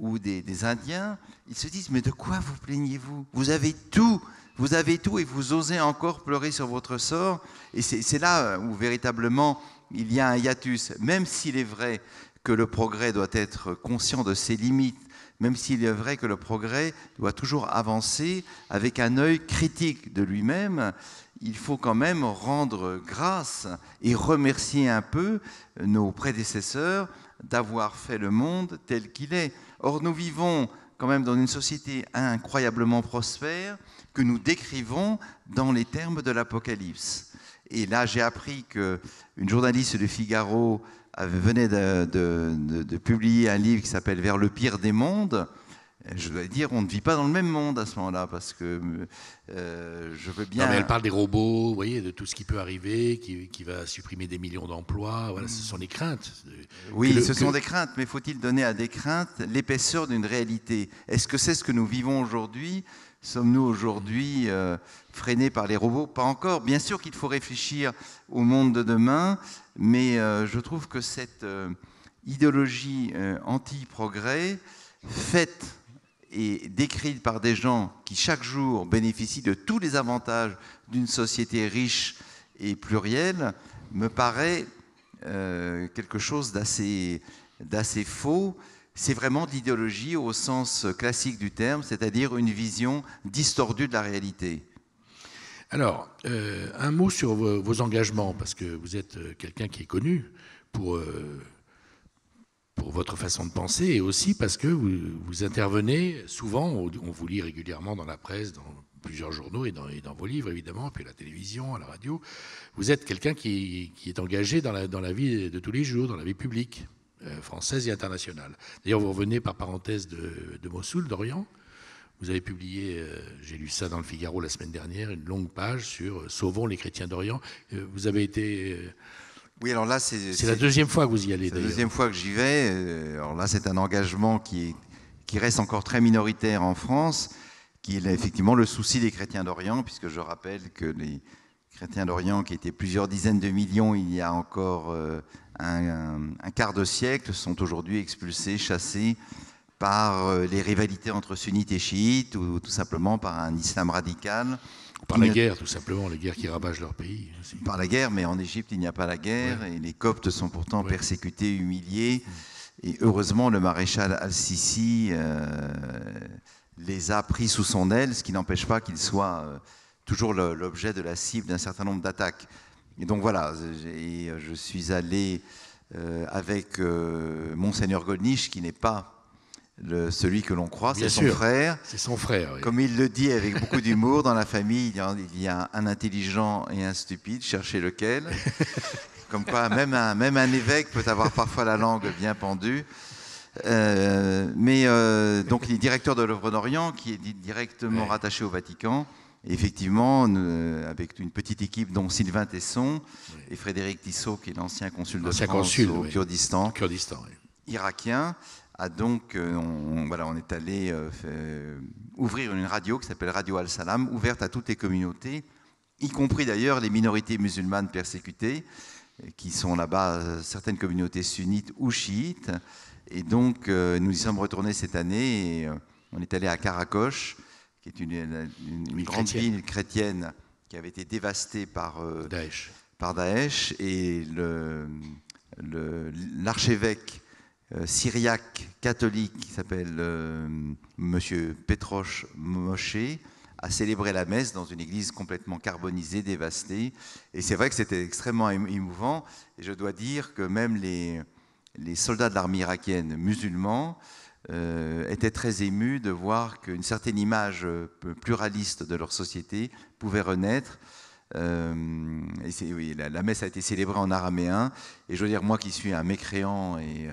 ou, des, Indiens, ils se disent, mais de quoi vous plaignez-vous Vous avez tout, vous avez tout et vous osez encore pleurer sur votre sort. Et c'est là où véritablement il y a un hiatus, même s'il est vrai que le progrès doit être conscient de ses limites, même s'il est vrai que le progrès doit toujours avancer avec un œil critique de lui-même, il faut quand même rendre grâce et remercier un peu nos prédécesseurs d'avoir fait le monde tel qu'il est. Or, nous vivons quand même dans une société incroyablement prospère que nous décrivons dans les termes de l'Apocalypse. Et là, j'ai appris qu'une journaliste de Figaro venait de, publier un livre qui s'appelle Vers le pire des mondes. Je dois dire, on ne vit pas dans le même monde à ce moment-là, parce que euh, je veux bien. mais elle parle des robots, vous voyez, de tout ce qui peut arriver, qui, va supprimer des millions d'emplois. Voilà, ce sont des craintes. Oui, ce sont des craintes, mais faut-il donner à des craintes l'épaisseur d'une réalité Est-ce que c'est ce que nous vivons aujourd'hui Sommes-nous aujourd'hui euh, freinés par les robots Pas encore. Bien sûr qu'il faut réfléchir au monde de demain, mais euh, je trouve que cette euh, idéologie euh, anti-progrès, faite et décrite par des gens qui chaque jour bénéficient de tous les avantages d'une société riche et plurielle, me paraît quelque chose d'assez, faux. C'est vraiment de l'idéologie au sens classique du terme, c'est-à-dire une vision distordue de la réalité. Alors, euh, un mot sur vos, engagements, parce que vous êtes euh, quelqu'un qui est connu euh, pour, votre façon de penser et aussi parce que vous, intervenez souvent, on vous lit régulièrement dans la presse, dans plusieurs journaux et dans, vos livres évidemment, puis la télévision, à la radio. Vous êtes quelqu'un qui, est engagé dans la, vie de tous les jours, dans la vie publique française et internationale. D'ailleurs, vous revenez par parenthèse de Mossoul, d'Orient. Vous avez publié, euh, j'ai lu ça dans le Figaro la semaine dernière, une longue page sur euh, Sauvons les chrétiens d'Orient. Euh, vous avez été... Oui, alors là, c'est... C'est la deuxième fois que vous y allez. C'est la deuxième fois que j'y vais. Alors là, c'est un engagement qui, qui reste encore très minoritaire en France, qui est effectivement le souci des chrétiens d'Orient, puisque je rappelle que les chrétiens d'Orient, qui étaient plusieurs dizaines de millions il y a encore un quart de siècle, sont aujourd'hui expulsés, chassés par euh, les rivalités entre sunnites et chiites, ou tout simplement par un islam radical. Par la guerre, tout simplement, les guerres qui ravagent leur pays. Hein, par la guerre, mais en Égypte, il n'y a pas la guerre, et les Coptes sont pourtant persécutés, humiliés. Et heureusement, le maréchal al-Sisi euh, les a pris sous son aile, ce qui n'empêche pas qu'ils soient euh, toujours l'objet de la cible d'un certain nombre d'attaques. Et donc voilà, je suis allé avec Monseigneur Golnisch, qui n'est pas celui que l'on croit, c'est son frère. C'est son frère. Comme il le dit avec beaucoup d'humour, dans la famille, il y, a, un intelligent et un stupide, cherchez lequel. Comme quoi, même un, même un évêque peut avoir parfois la langue bien pendue. Euh, mais euh, donc, il est directeur de l'œuvre d'Orient, qui est directement rattaché au Vatican. effectivement, euh, avec une petite équipe dont Sylvain Tesson et Frédéric Tissot, qui est l'ancien consul de France consul, au Kurdistan, Kurdistan irakien a donc, euh, on, voilà, on est allé euh, ouvrir une radio qui s'appelle Radio Al-Salam, ouverte à toutes les communautés, y compris d'ailleurs les minorités musulmanes persécutées, euh, qui sont là-bas certaines communautés sunnites ou chiites. Et donc, nous y sommes retournés cette année. Et, on est allé à Karakoche, qui est une, grande ville chrétienne qui avait été dévastée par Daesh. Par Daesh et l'archevêque euh, syriaque catholique qui s'appelle euh, M. Petroche Moshe a célébré la messe dans une église complètement carbonisée, dévastée. Et c'est vrai que c'était extrêmement émouvant. Et je dois dire que même les, soldats de l'armée irakienne musulmans euh, étaient très émus de voir qu'une certaine image pluraliste de leur société pouvait renaître. Euh, oui, la, messe a été célébrée en araméen. Et je veux dire, moi qui suis un mécréant et euh,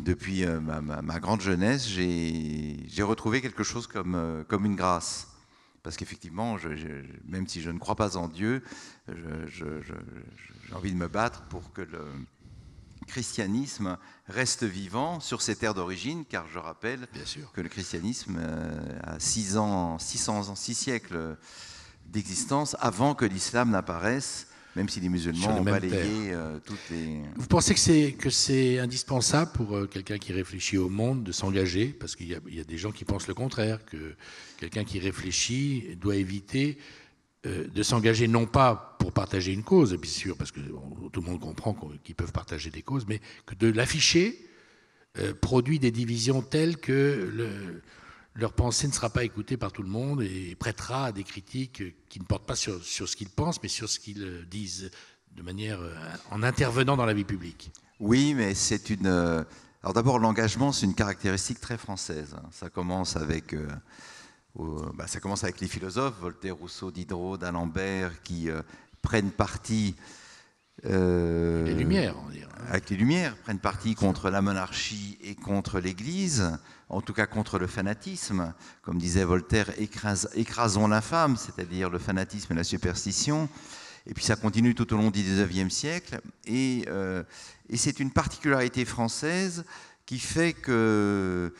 depuis euh, ma, grande jeunesse, j'ai retrouvé quelque chose comme, comme une grâce. Parce qu'effectivement, même si je ne crois pas en Dieu, j'ai envie de me battre pour que le christianisme reste vivant sur ses terres d'origine, car je rappelle Bien sûr. que le christianisme a 6 ans, 600 ans, 6 siècles d'existence avant que l'islam n'apparaisse, même si les musulmans ont balayé euh, toutes les... Vous pensez que c'est indispensable pour euh, quelqu'un qui réfléchit au monde de s'engager Parce qu'il y, y, a des gens qui pensent le contraire, que quelqu'un qui réfléchit doit éviter euh, de s'engager non pas pour partager une cause, bien sûr, parce que tout le monde comprend qu'ils peuvent partager des causes, mais que de l'afficher produit des divisions telles que... Le, leur pensée ne sera pas écoutée par tout le monde et prêtera à des critiques euh, qui ne portent pas sur, ce qu'ils pensent, mais sur ce qu'ils euh, disent de manière euh, en intervenant dans la vie publique. Oui, mais c'est une. Alors d'abord, l'engagement, c'est une caractéristique très française. Hein. Ça commence avec. Bah, ça commence avec les philosophes, Voltaire, Rousseau, Diderot, d'Alembert, qui prennent parti euh, les Lumières, on dirait. Hein. Avec les Lumières, prennent parti contre la monarchie et contre l'Église, en tout cas contre le fanatisme. Comme disait Voltaire, écrasons l'infâme, c'est-à-dire le fanatisme et la superstition. Et puis ça continue tout au long du XIXe siècle. Euh, et, c'est une particularité française qui fait que,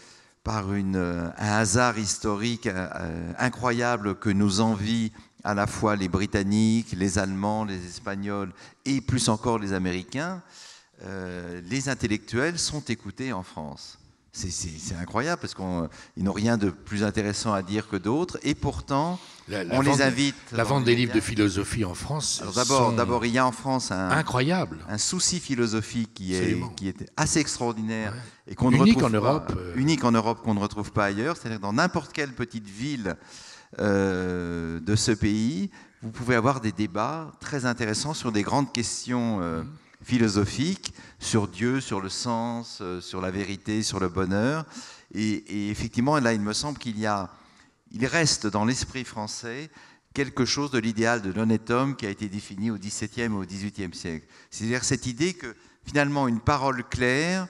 par un hasard historique euh, incroyable que nous envient à la fois les Britanniques, les Allemands, les Espagnols et plus encore les Américains, euh, les intellectuels sont écoutés en France. C'est incroyable parce qu'ils n'ont rien de plus intéressant à dire que d'autres et pourtant on les invite. La vente des livres de philosophie en France. D'abord, d'abord, il y a en France un incroyable un souci philosophique qui est, qui est assez extraordinaire et qu'on unique, en Europe, euh. unique en Europe qu'on ne retrouve pas ailleurs. C'est-à-dire dans n'importe quelle petite ville euh, de ce pays, vous pouvez avoir des débats très intéressants sur des grandes questions. Euh, mmh philosophique sur Dieu, sur le sens, euh, sur la vérité, sur le bonheur. Et, effectivement, là, il me semble qu'il y a, il reste dans l'esprit français quelque chose de l'idéal de l'honnête homme qui a été défini au XVIIe et au XVIIIe siècle. C'est-à-dire cette idée que finalement une parole claire,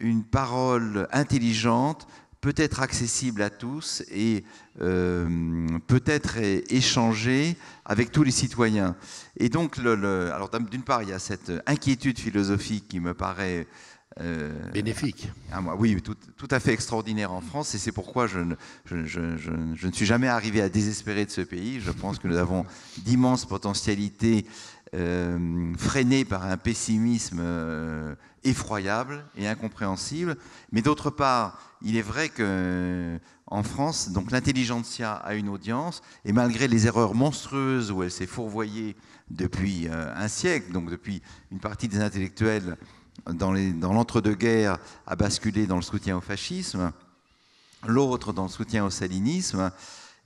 une parole intelligente peut être accessible à tous et euh, peut être échangé avec tous les citoyens. Et donc, le, alors d'une part, il y a cette inquiétude philosophique qui me paraît euh, bénéfique. moi, oui, tout, à fait extraordinaire en France, et c'est pourquoi je ne, je, ne, suis jamais arrivé à désespérer de ce pays. Je pense que nous avons d'immenses potentialités euh, freinées par un pessimisme effroyable et incompréhensible, mais d'autre part, il est vrai que France, donc l'intelligentsia a une audience, et malgré les erreurs monstrueuses où elle s'est fourvoyée depuis euh, un siècle, donc depuis une partie des intellectuels dans l'entre-deux-guerres a basculé dans le soutien au fascisme, l'autre dans le soutien au salinisme,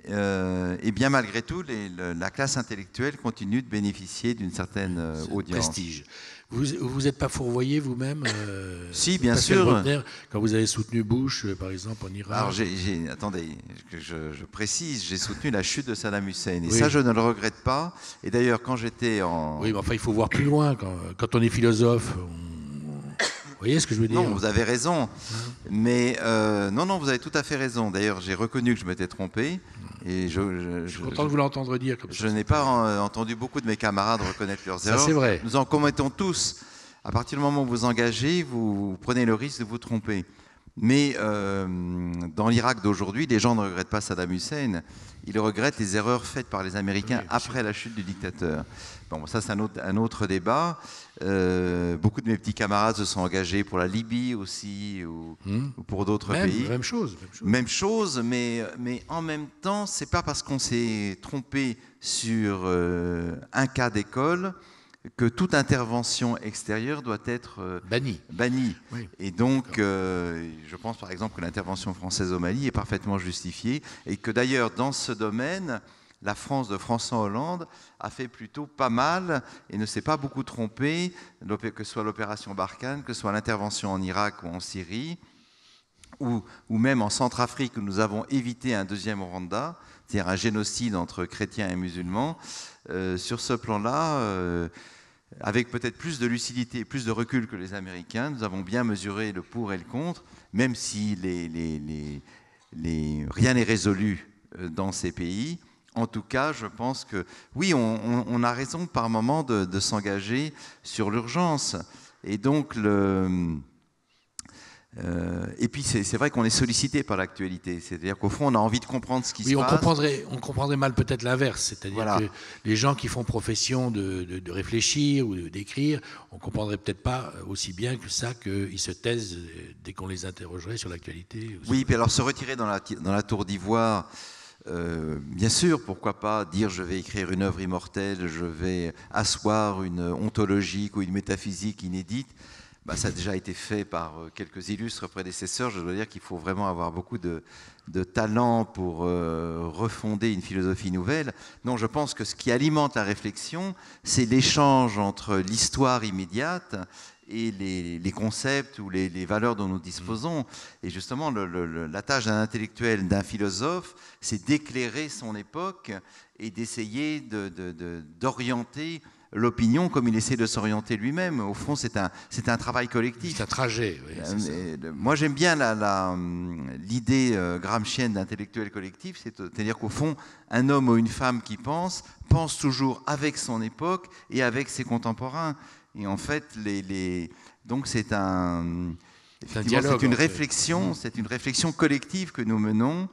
et euh, eh bien malgré tout, les, la classe intellectuelle continue de bénéficier d'une certaine euh, audience. Prestige. Vous n'êtes pas fourvoyé vous-même euh, Si, bien sûr. quand vous avez soutenu Bush, euh, par exemple, en Irak. Alors, attendez, je, précise, j'ai soutenu la chute de Saddam Hussein. Et ça, je ne le regrette pas. Et d'ailleurs, quand j'étais en. Oui, mais enfin, il faut voir plus loin. Quand, on est philosophe, vous voyez ce que je veux dire Non, vous avez raison. Hein mais euh, non, non, vous avez tout à fait raison. D'ailleurs, j'ai reconnu que je m'étais trompé je, suis content de vous l'entendre dire comme Je n'ai pas entendu beaucoup de mes camarades reconnaître leurs erreurs. c'est vrai. Nous en commettons tous. À partir du moment où vous engagez, vous prenez le risque de vous tromper. Mais euh, dans l'Irak d'aujourd'hui, les gens ne regrettent pas Saddam Hussein, ils regrettent les erreurs faites par les Américains après la chute du dictateur. Bon, ça c'est un, autre, débat. Euh, beaucoup de mes petits camarades se sont engagés pour la Libye aussi, ou, hmm. pour d'autres pays. Même chose. Même chose, même chose mais, en même temps, ce c'est pas parce qu'on s'est trompé sur euh, un cas d'école que toute intervention extérieure doit être euh, bannie. bannie. Et donc, euh, je pense par exemple que l'intervention française au Mali est parfaitement justifiée et que d'ailleurs, dans ce domaine, la France de François Hollande a fait plutôt pas mal et ne s'est pas beaucoup trompée, que ce soit l'opération Barkhane, que ce soit l'intervention en Irak ou en Syrie, ou, ou même en Centrafrique où nous avons évité un deuxième Rwanda, c'est-à-dire un génocide entre chrétiens et musulmans. Euh, sur ce plan-là, euh, avec peut-être plus de lucidité et plus de recul que les Américains, nous avons bien mesuré le pour et le contre, même si rien n'est résolu euh, dans ces pays. En tout cas, je pense que oui, on, a raison par moment de, de s'engager sur l'urgence. Et donc, le, euh, et puis c'est vrai qu'on est sollicité par l'actualité, c'est-à-dire qu'au fond on a envie de comprendre ce qui se on passe. Comprendrait, on comprendrait mal peut-être l'inverse, c'est-à-dire que les gens qui font profession de, réfléchir ou d'écrire, on comprendrait peut-être pas euh, aussi bien que ça qu'ils se taisent euh, dès qu'on les interrogerait sur l'actualité. Oui, puis alors se retirer dans la, tour d'ivoire, bien sûr, pourquoi pas dire je vais écrire une œuvre immortelle, je vais asseoir une ontologique ou une métaphysique inédite. Bah, ça a déjà été fait par euh, quelques illustres prédécesseurs. Je dois dire qu'il faut vraiment avoir beaucoup de, talent pour euh, refonder une philosophie nouvelle. Non, je pense que ce qui alimente la réflexion, c'est l'échange entre l'histoire immédiate et les, concepts ou les, valeurs dont nous disposons. Et justement, la tâche d'un intellectuel, d'un philosophe, c'est d'éclairer son époque et d'essayer d'orienter. De, l'opinion comme il essaie de s'orienter lui-même. Au fond, c'est un, c'est un travail collectif. C'est un trajet, oui. Euh, euh, moi, j'aime bien la, euh, l'idée euh, gramscienne d'intellectuel collectif, c'est-à-dire qu'au fond, un homme ou une femme qui pense, pense toujours avec son époque et avec ses contemporains. Et en fait, les, les... donc c'est un... c'est une réflexion, mmh. c'est une réflexion collective que nous menons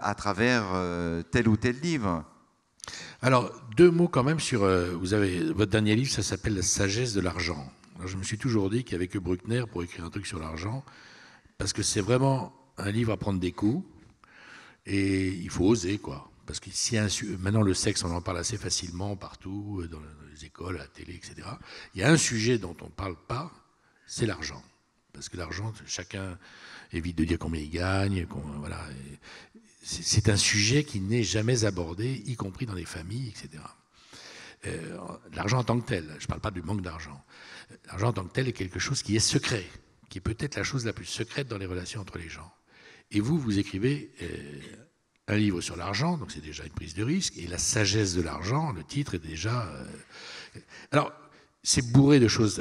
à travers tel ou tel livre. Alors, deux mots quand même sur. Euh, vous avez, votre dernier livre, ça s'appelle La sagesse de l'argent. Je me suis toujours dit qu'avec Bruckner, pour écrire un truc sur l'argent, parce que c'est vraiment un livre à prendre des coups, et il faut oser, quoi. Parce que si maintenant le sexe, on en parle assez facilement partout, euh, dans les écoles, à la télé, etc. Il y a un sujet dont on ne parle pas, c'est l'argent. Parce que l'argent, chacun évite de dire combien il gagne, voilà, c'est un sujet qui n'est jamais abordé, y compris dans les familles, etc. Euh, l'argent en tant que tel, je ne parle pas du manque d'argent. L'argent en tant que tel est quelque chose qui est secret, qui est peut-être la chose la plus secrète dans les relations entre les gens. Et vous, vous écrivez euh, un livre sur l'argent, donc c'est déjà une prise de risque, et la sagesse de l'argent, le titre est déjà... Euh, alors, c'est bourré de choses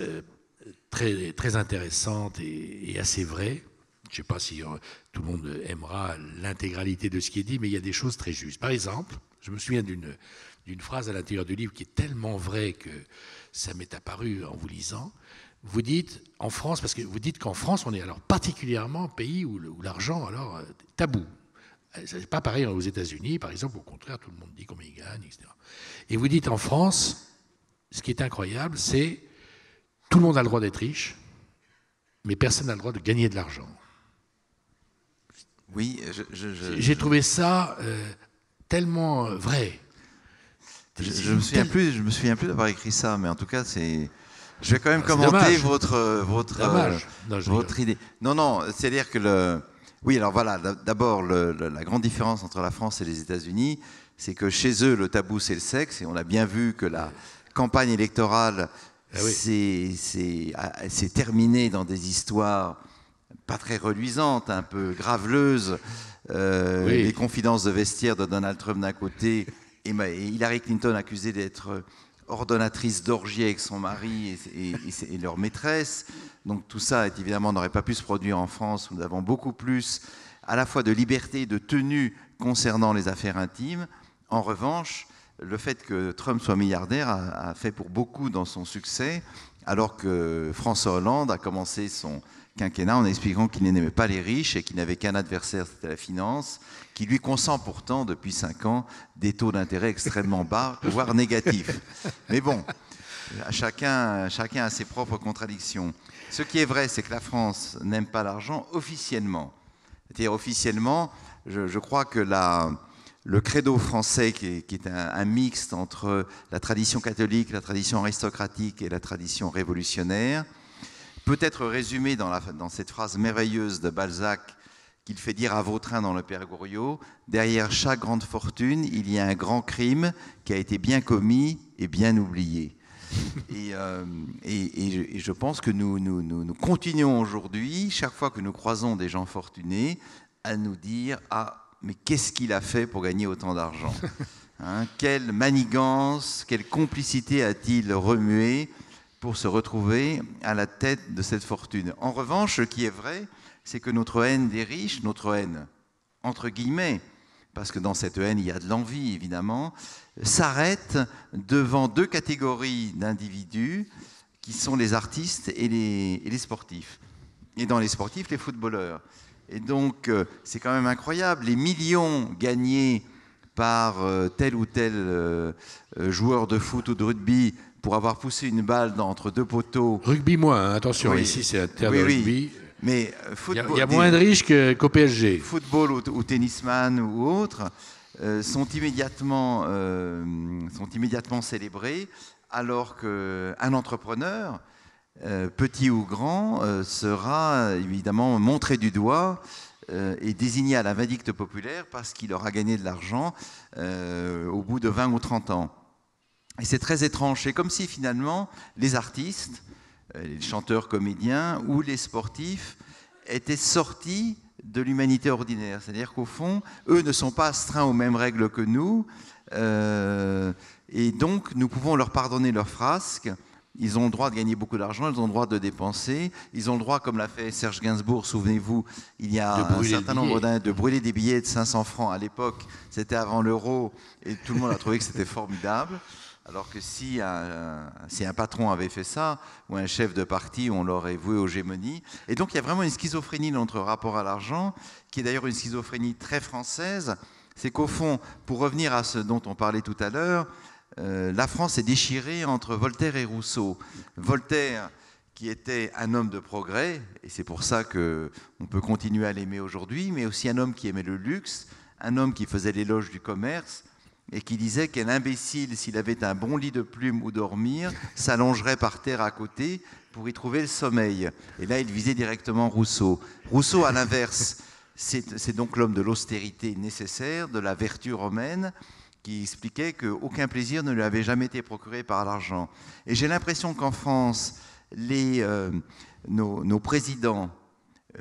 très, très intéressantes et assez vraies. Je ne sais pas si euh, tout le monde aimera l'intégralité de ce qui est dit, mais il y a des choses très justes. Par exemple, je me souviens d'une, phrase à l'intérieur du livre qui est tellement vraie que ça m'est apparu en vous lisant. Vous dites en France, parce que vous dites qu'en France, on est alors particulièrement pays où, l'argent alors tabou. Ce euh, n'est pas pareil aux États-Unis, par exemple. Au contraire, tout le monde dit combien il gagne, etc. Et vous dites en France, ce qui est incroyable, c'est tout le monde a le droit d'être riche, mais personne n'a le droit de gagner de l'argent. Oui, j'ai trouvé ça euh, tellement euh, vrai. Je, ne me souviens plus, je me d'avoir écrit ça, mais en tout cas, c'est. Je vais quand même ah, commenter votre votre euh, votre idée. Non, non, c'est-à-dire que le. Oui, alors voilà. D'abord, la grande différence entre la France et les États-Unis, c'est que chez eux, le tabou c'est le sexe, et on a bien vu que la campagne électorale ah s'est terminée dans des histoires pas très reluisante, un peu graveleuse. Euh, les confidences de vestiaire de Donald Trump d'un côté et, Hillary Clinton accusée d'être ordonnatrice d'orgie avec son mari et, et, leur maîtresse. Donc tout ça, évidemment, n'aurait pas pu se produire en France. nous avons beaucoup plus à la fois de liberté et de tenue concernant les affaires intimes. En revanche, le fait que Trump soit milliardaire a fait pour beaucoup dans son succès, alors que François Hollande a commencé son, quinquennat en expliquant qu'il n'aimait pas les riches et qu'il n'avait qu'un adversaire, c'était la finance, qui lui consent pourtant depuis cinq ans des taux d'intérêt extrêmement bas, voire négatifs. Mais bon, chacun, a ses propres contradictions. Ce qui est vrai, c'est que la France n'aime pas l'argent officiellement. C'est-à-dire officiellement, je, crois que la, le credo français, qui est, un, mixte entre la tradition catholique, la tradition aristocratique et la tradition révolutionnaire, peut être résumé dans, cette phrase merveilleuse de Balzac qu'il fait dire à Vautrin dans le Père Goriot, derrière chaque grande fortune, il y a un grand crime qui a été bien commis et bien oublié. Euh, et, je, pense que nous, continuons aujourd'hui, chaque fois que nous croisons des gens fortunés, à nous dire, ah, mais qu'est-ce qu'il a fait pour gagner autant d'argent hein, Quelle manigance, quelle complicité a-t-il remué pour se retrouver à la tête de cette fortune. En revanche, ce qui est vrai, c'est que notre haine des riches, notre haine, entre guillemets, parce que dans cette haine, il y a de l'envie, évidemment, s'arrête devant deux catégories d'individus qui sont les artistes et les, et les, sportifs. Et dans les sportifs, les footballeurs. Et donc, euh, c'est quand même incroyable, les millions gagnés par euh, tel ou tel euh, joueur de foot ou de rugby pour avoir poussé une balle entre deux poteaux. Rugby moins, hein, attention, ici c'est un terme de rugby. Mais football, euh, il y, a moins de riches qu'au PSG. Football ou, tennisman ou autre euh, sont, immédiatement, euh, sont immédiatement célébrés, alors qu'un entrepreneur, petit ou grand, sera évidemment montré du doigt et désigné à la vindicte populaire parce qu'il aura gagné de l'argent au bout de 20 ou 30 ans. Et c'est très étrange. C'est comme si finalement les artistes, euh, les chanteurs, comédiens ou les sportifs étaient sortis de l'humanité ordinaire. C'est-à-dire qu'au fond, eux ne sont pas astreints aux mêmes règles que nous. Euh, et donc, nous pouvons leur pardonner leurs frasques. Ils ont le droit de gagner beaucoup d'argent, ils ont le droit de dépenser, ils ont le droit, comme l'a fait Serge Gainsbourg, souvenez-vous, il y a un certain nombre d'années, de brûler des billets de 500 francs. À l'époque, c'était avant l'euro, et tout le monde a trouvé que c'était formidable. Alors que si un, patron avait fait ça, ou un chef de parti, on l'aurait voué aux gémonies. Et donc il y a vraiment une schizophrénie dans notre rapport à l'argent, qui est d'ailleurs une schizophrénie très française. C'est qu'au fond, pour revenir à ce dont on parlait tout à l'heure, euh, la France est déchirée entre Voltaire et Rousseau. Voltaire, qui était un homme de progrès, et c'est pour ça qu'on peut continuer à l'aimer aujourd'hui, mais aussi un homme qui aimait le luxe, un homme qui faisait l'éloge du commerce, et qui disait qu'un imbécile, s'il avait un bon lit de plumes où dormir, s'allongerait par terre à côté pour y trouver le sommeil. Et là, il visait directement Rousseau. Rousseau, à l'inverse, c'est donc l'homme de l'austérité nécessaire, de la vertu romaine, qui expliquait qu'aucun plaisir ne lui avait jamais été procuré par l'argent. Et j'ai l'impression qu'en France, les, euh, nos, nos présidents,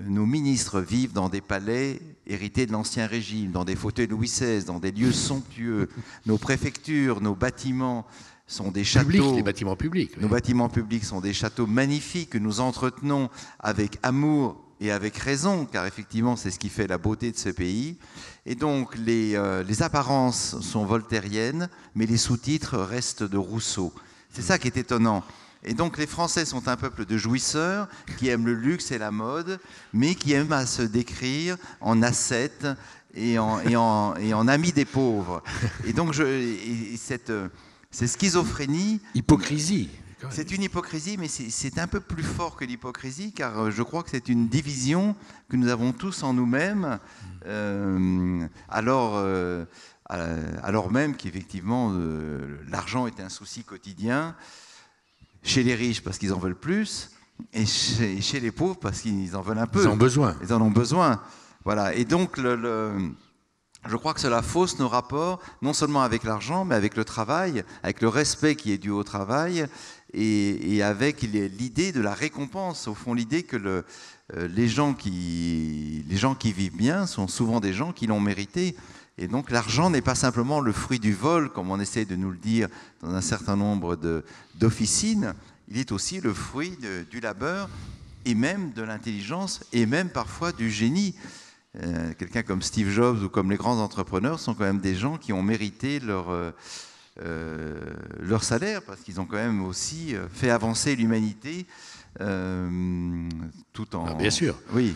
nos ministres vivent dans des palais hérités de l'Ancien Régime, dans des fauteuils Louis XVI, dans des lieux somptueux. Nos préfectures, nos bâtiments sont des châteaux. les bâtiments publics. Nos bâtiments publics sont des châteaux magnifiques que nous entretenons avec amour et avec raison, car effectivement, c'est ce qui fait la beauté de ce pays. Et donc, les, euh, les apparences sont voltairiennes, mais les sous-titres restent de Rousseau. C'est ça qui est étonnant. Et donc les Français sont un peuple de jouisseurs qui aiment le luxe et la mode, mais qui aiment à se décrire en ascètes et en, et amis des pauvres. Et donc cette, schizophrénie... Hypocrisie. C'est une hypocrisie, mais c'est un peu plus fort que l'hypocrisie, car euh, je crois que c'est une division que nous avons tous en nous-mêmes, euh, euh, alors, même qu'effectivement l'argent est un souci quotidien chez les riches parce qu'ils en veulent plus, et chez, les pauvres parce qu'ils en veulent un peu. Ils en ont besoin. Ils en ont besoin. Voilà. Et donc, je crois que cela fausse nos rapports, non seulement avec l'argent, mais avec le travail, avec le respect qui est dû au travail, et, avec l'idée de la récompense, au fond, l'idée que euh, les gens qui vivent bien sont souvent des gens qui l'ont mérité. Et donc l'argent n'est pas simplement le fruit du vol, comme on essaie de nous le dire dans un certain nombre d'officines, il est aussi le fruit du labeur et même de l'intelligence et même parfois du génie. Euh, quelqu'un comme Steve Jobs ou comme les grands entrepreneurs sont quand même des gens qui ont mérité leur, euh, euh, leur salaire parce qu'ils ont quand même aussi fait avancer l'humanité tout en... Ah, bien sûr. Oui.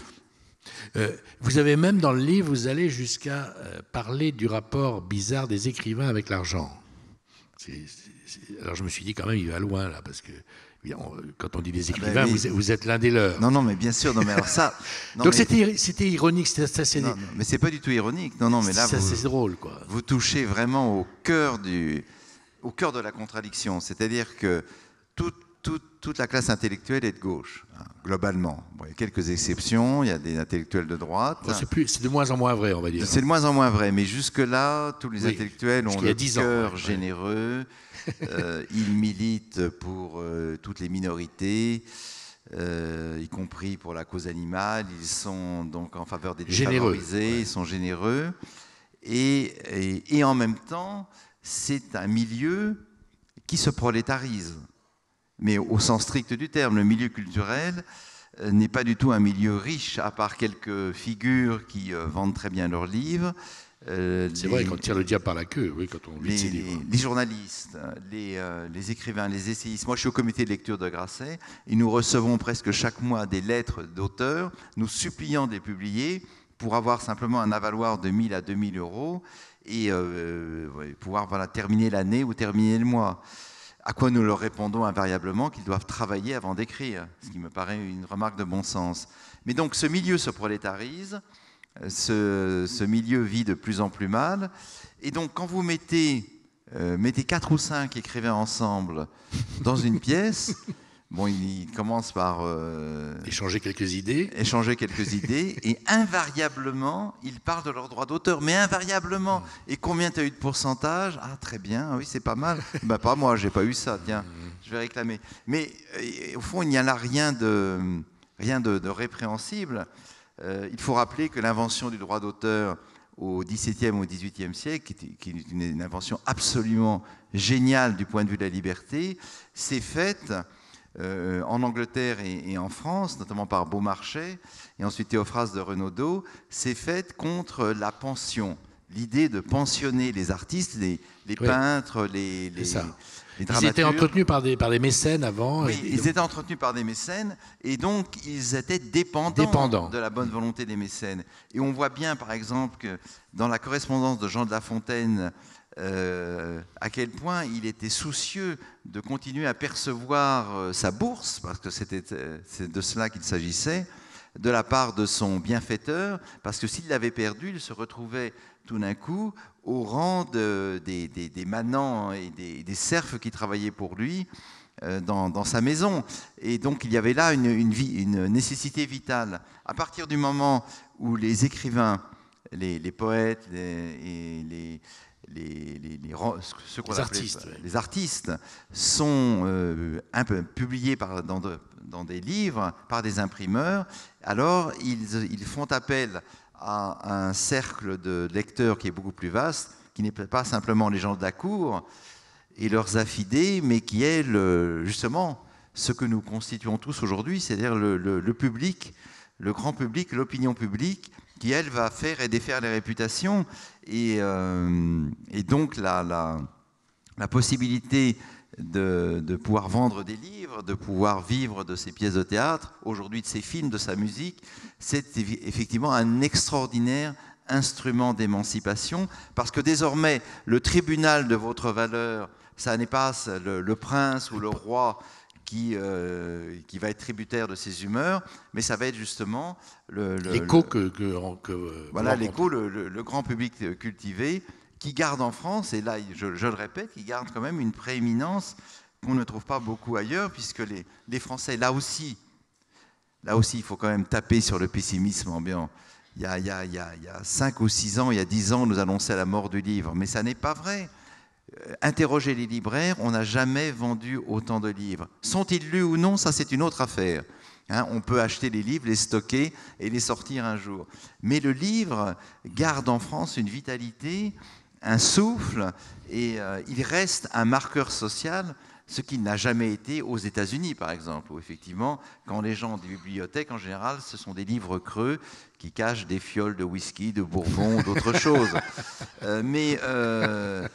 Euh, vous avez même dans le livre, vous allez jusqu'à euh, parler du rapport bizarre des écrivains avec l'argent. Alors je me suis dit quand même, il va loin là, parce que quand on dit des ah ben écrivains, vous, êtes l'un des leurs. Non, non, mais bien sûr, non, mais alors ça. Donc c'était ironique, c'était assez. Non, non, mais c'est pas du tout ironique, non, non, mais là. C'est drôle, quoi. Vous touchez vraiment au cœur du, au cœur de la contradiction, c'est-à-dire que toute toute la classe intellectuelle est de gauche, hein, globalement. il y a quelques exceptions, il y a des intellectuels de droite. c'est de moins en moins vrai, on va dire. C'est de moins en moins vrai, mais jusque-là, tous les intellectuels ont le cœur généreux, euh, ils militent pour euh, toutes les minorités. Euh, y compris pour la cause animale, ils sont donc en faveur des défavorisés, ils sont généreux, et en même temps, c'est un milieu qui se prolétarise mais au sens strict du terme, le milieu culturel euh, n'est pas du tout un milieu riche, à part quelques figures qui euh, vendent très bien leurs livres. Euh, c'est vrai, qu'on tire le diable par la queue, oui, quand on lit les, ses livres. Les journalistes, les, écrivains, les essayistes. Moi, je suis au comité de lecture de Grasset et nous recevons presque chaque mois des lettres d'auteurs nous suppliant de les publier pour avoir simplement un avaloir de 1000 à 2000 euros et pouvoir voilà, terminer l'année ou terminer le mois. À quoi nous leur répondons invariablement qu'ils doivent travailler avant d'écrire, ce qui me paraît une remarque de bon sens. Mais donc ce milieu se prolétarise, euh, ce, milieu vit de plus en plus mal, et donc quand vous mettez, euh, mettez quatre ou cinq écrivains ensemble dans une pièce, Bon, il commence par... Euh, échanger quelques idées. Échanger quelques idées. Et invariablement, ils parlent de leurs droits d'auteur. Mais invariablement. Et combien tu as eu de pourcentage Ah, très bien. Ah oui, c'est pas mal. bah, pas moi, j'ai pas eu ça. Tiens, je vais réclamer. Mais euh, au fond, il n'y a rien de, rien de, répréhensible. Euh, il faut rappeler que l'invention du droit d'auteur au XVIIe ou XVIIIe siècle, qui est une invention absolument géniale du point de vue de la liberté, s'est faite euh, en Angleterre et, en France, notamment par Beaumarchais, et ensuite Théophrase de Renaudot, s'est faite contre la pension. L'idée de pensionner les artistes, les, peintres, les, les, Ils étaient entretenus par des, par des mécènes avant. Oui, ils étaient entretenus par des mécènes et donc ils étaient dépendants, dépendants, de la bonne volonté des mécènes. Et on voit bien, par exemple, que dans la correspondance de Jean de La Fontaine euh, à quel point il était soucieux de continuer à percevoir euh, sa bourse, parce que c'était euh, de cela qu'il s'agissait, de la part de son bienfaiteur, parce que s'il l'avait perdu, il se retrouvait tout d'un coup au rang des, manants et des, serfs qui travaillaient pour lui dans, sa maison. Et donc il y avait là une, nécessité vitale. À partir du moment où les écrivains, les, poètes et les, les, artistes, les artistes sont euh, un peu publiés par, dans, dans, des livres par des imprimeurs, alors ils, font appel à un cercle de lecteurs qui est beaucoup plus vaste, qui n'est pas simplement les gens de la cour et leurs affidés, mais qui est justement ce que nous constituons tous aujourd'hui, c'est-à-dire le, public, le grand public, l'opinion publique, qui elle va faire et défaire les réputations euh, et, donc la, possibilité de, pouvoir vendre des livres, de pouvoir vivre de ses pièces de théâtre, aujourd'hui de ses films, de sa musique, c'est effectivement un extraordinaire instrument d'émancipation, parce que désormais, le tribunal de votre valeur, ça n'est pas le, prince ou le roi qui, euh, qui va être tributaire de ses humeurs, mais ça va être justement l'écho que, voilà l'écho le, grand public cultivé qui garde en France et là je, le répète qui garde quand même une prééminence qu'on ne trouve pas beaucoup ailleurs puisque les, les, Français là aussi là aussi il faut quand même taper sur le pessimisme ambiant. Il y, a, il, y a, il y a 5 ou 6 ans, il y a 10 ans, nous annonçait la mort du livre. Mais ça n'est pas vrai interroger les libraires, on n'a jamais vendu autant de livres. Sont-ils lus ou non Ça, c'est une autre affaire. Hein, on peut acheter les livres, les stocker et les sortir un jour. Mais le livre garde en France une vitalité, un souffle, et euh, il reste un marqueur social ce qui n'a jamais été aux États-Unis, par exemple, où effectivement, quand les gens des bibliothèques, en général, ce sont des livres creux qui cachent des fioles de whisky, de bourbon, d'autres choses. Euh, mais euh,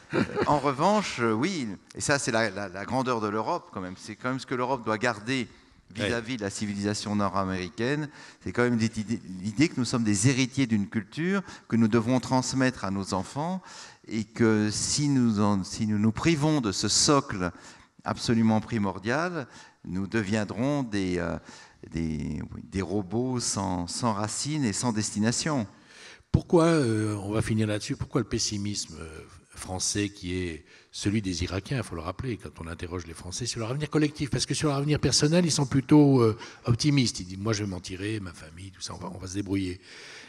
en revanche, euh, oui, et ça, c'est la, grandeur de l'Europe quand même. C'est quand même ce que l'Europe doit garder vis-à-vis de la civilisation nord-américaine, c'est quand même l'idée que nous sommes des héritiers d'une culture que nous devons transmettre à nos enfants et que si nous en, si nous, nous privons de ce socle absolument primordial. Nous deviendrons des, euh, des, robots sans, racines et sans destination. Pourquoi, euh, on va finir là-dessus, pourquoi le pessimisme euh, français qui est celui des Irakiens, il faut le rappeler quand on interroge les Français sur leur avenir collectif, parce que sur leur avenir personnel, ils sont plutôt optimistes. Ils disent, moi je vais m'en tirer, ma famille, tout ça, on va, on va se débrouiller.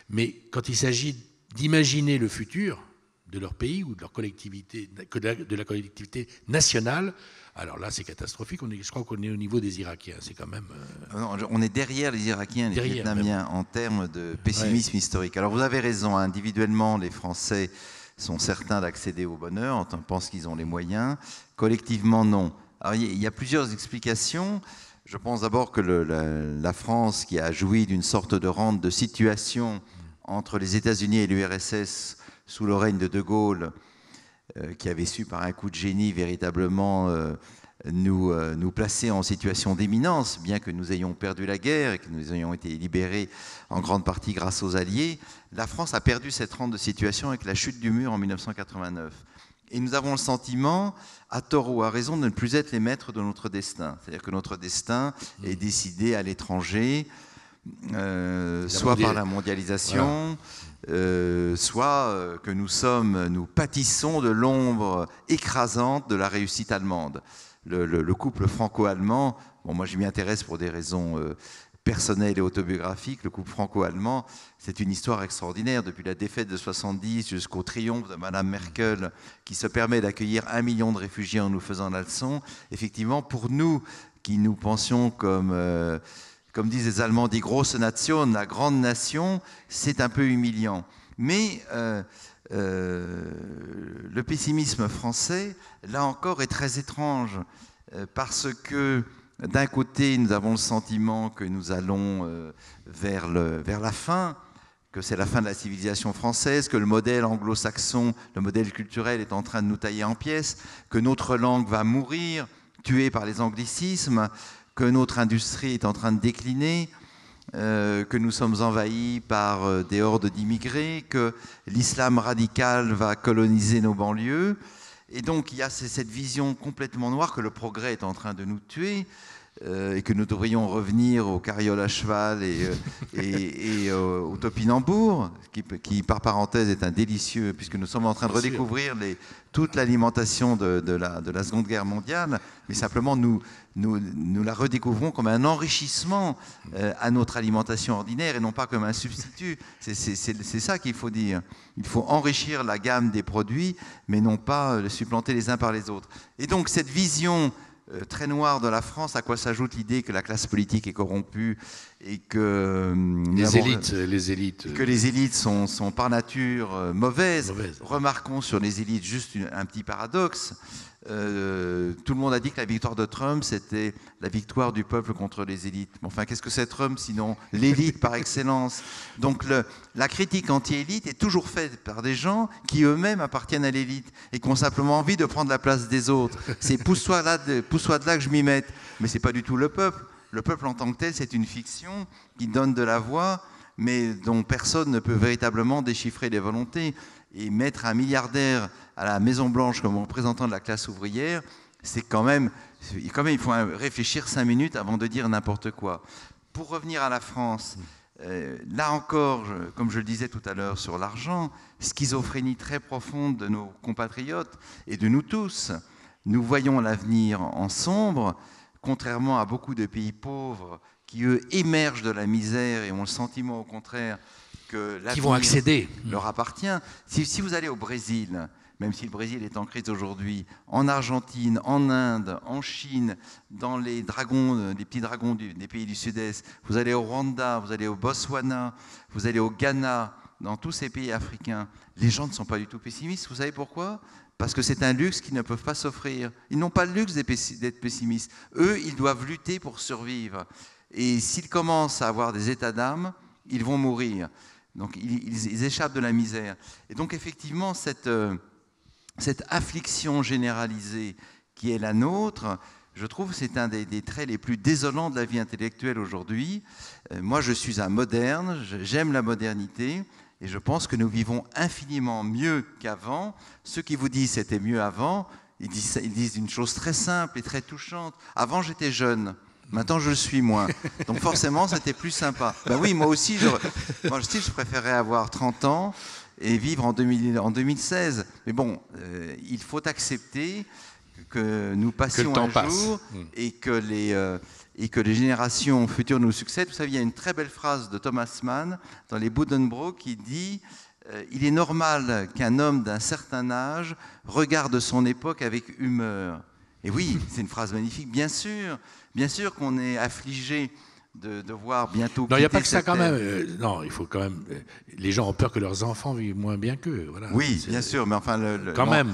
Mais quand il s'agit d'imaginer le futur de leur pays ou de leur collectivité, de la collectivité nationale, alors là, c'est catastrophique. je crois qu'on est au niveau des Irakiens. C'est quand même. Euh, ah on est derrière les Irakiens, les Vietnamiens, en termes de pessimisme historique. Alors vous avez raison. Hein. Individuellement, les Français sont certains d'accéder au bonheur. On pense qu'ils ont les moyens. Collectivement, non. Alors il y a plusieurs explications. Je pense d'abord que la, la, France, qui a joui d'une sorte de rente de situation entre les États-Unis et l'URSS sous le règne de De Gaulle, euh, qui avait su par un coup de génie véritablement euh, nous, euh, nous, placer en situation d'éminence, bien que nous ayons perdu la guerre et que nous ayons été libérés en grande partie grâce aux Alliés, la France a perdu cette rente de situation avec la chute du mur en 1989. Et nous avons le sentiment, à tort ou à raison, de ne plus être les maîtres de notre destin. C'est-à-dire que notre destin est décidé à l'étranger, soit par la mondialisation, euh, soit euh, que nous sommes, nous pâtissons de l'ombre écrasante de la réussite allemande. Le, couple franco-allemand, bon, moi je m'y intéresse pour des raisons euh, personnelles et autobiographiques, le couple franco-allemand, c'est une histoire extraordinaire, depuis la défaite de 70 jusqu'au triomphe de Madame Merkel, qui se permet d'accueillir un million de réfugiés en nous faisant la leçon. Effectivement, pour nous, qui nous pensions comme comme disent les Allemands, die große Nation, la grande nation, c'est un peu humiliant. Mais euh, euh, le pessimisme français, là encore, est très étrange, euh, parce que d'un côté, nous avons le sentiment que nous allons vers, le, vers la fin, que c'est la fin de la civilisation française, que le modèle anglo-saxon, le modèle culturel est en train de nous tailler en pièces, que notre langue va mourir, tuée par les anglicismes, que notre industrie est en train de décliner, euh, que nous sommes envahis par euh, des hordes d'immigrés, que l'islam radical va coloniser nos banlieues. Et donc il y a cette vision complètement noire que le progrès est en train de nous tuer, euh, et que nous devrions revenir aux carrioles à cheval et, euh, et, et euh, au topinambour, qui, par parenthèse est un délicieux, puisque nous sommes en train de redécouvrir les, toute l'alimentation de, la, de, la, Seconde Guerre mondiale, mais simplement nous, nous, nous la redécouvrons comme un enrichissement à notre alimentation ordinaire et non pas comme un substitut. C'est ça qu'il faut dire. Il faut enrichir la gamme des produits, mais non pas les supplanter les uns par les autres. Et donc cette vision euh, très noir de la France, à quoi s'ajoute l'idée que la classe politique est corrompue et que euh, euh, les élites, que les élites sont, par nature mauvaises. Remarquons sur les élites juste un petit paradoxe. Euh, tout le monde a dit que la victoire de Trump, c'était la victoire du peuple contre les élites. Mais enfin, qu'est-ce que c'est Trump sinon l'élite par excellence Donc la critique anti-élite est toujours faite par des gens qui eux-mêmes appartiennent à l'élite et qui ont simplement envie de prendre la place des autres. C'est pousse-toi de, là que je m'y mette. Mais c'est pas du tout le peuple. Le peuple en tant que tel, c'est une fiction qui donne de la voix mais dont personne ne peut véritablement déchiffrer les volontés et mettre un milliardaire à la Maison-Blanche comme représentant de la classe ouvrière, c'est quand même, il faut réfléchir cinq minutes avant de dire n'importe quoi. Pour revenir à la France, euh, là encore, comme je le disais tout à l'heure sur l'argent, schizophrénie très profonde de nos compatriotes et de nous tous. Nous voyons l'avenir en sombre, contrairement à beaucoup de pays pauvres qui, eux, émergent de la misère et ont le sentiment, au contraire, qui vont accéder leur appartient. Si, vous allez au Brésil, même si le Brésil est en crise aujourd'hui, en Argentine, en Inde, en Chine, dans les dragons, les euh, petits dragons des pays du Sud-Est, vous allez au Rwanda, vous allez au Botswana, vous allez au Ghana, dans tous ces pays africains, les gens ne sont pas du tout pessimistes. Vous savez pourquoi Parce que c'est un luxe qu'ils ne peuvent pas s'offrir. Ils n'ont pas le luxe d'être pessimistes. Eux, ils doivent lutter pour survivre. Et s'ils commencent à avoir des états d'âme, ils vont mourir. Donc ils, échappent de la misère. Et donc effectivement, euh, cette, affliction généralisée qui est la nôtre, je trouve c'est un des, traits les plus désolants de la vie intellectuelle aujourd'hui. Euh, moi, je suis un moderne, j'aime la modernité. Et je pense que nous vivons infiniment mieux qu'avant. Ceux qui vous disent c'était mieux avant, ils disent, ils disent une chose très simple et très touchante. Avant j'étais jeune, Maintenant, je le suis moins. Donc forcément, c'était plus sympa. Ben oui, moi aussi, je, moi je préférais avoir 30 ans et vivre en, 2016. Mais bon, euh, il faut accepter que nous passions un jour hmm. et que les... Euh, et que les générations futures nous succèdent. Vous savez, il y a une très belle phrase de Thomas Mann dans les bro qui dit euh, Il est normal qu'un homme d'un certain âge regarde son époque avec humeur. Et oui, c'est une phrase magnifique, bien sûr. Bien sûr qu'on est affligé de, voir bientôt. Non, il n'y a pas que ça quand même. Euh, non, il faut quand même. Euh, les gens ont peur que leurs enfants vivent moins bien qu'eux. Oui, bien sûr, mais enfin, le, quand même,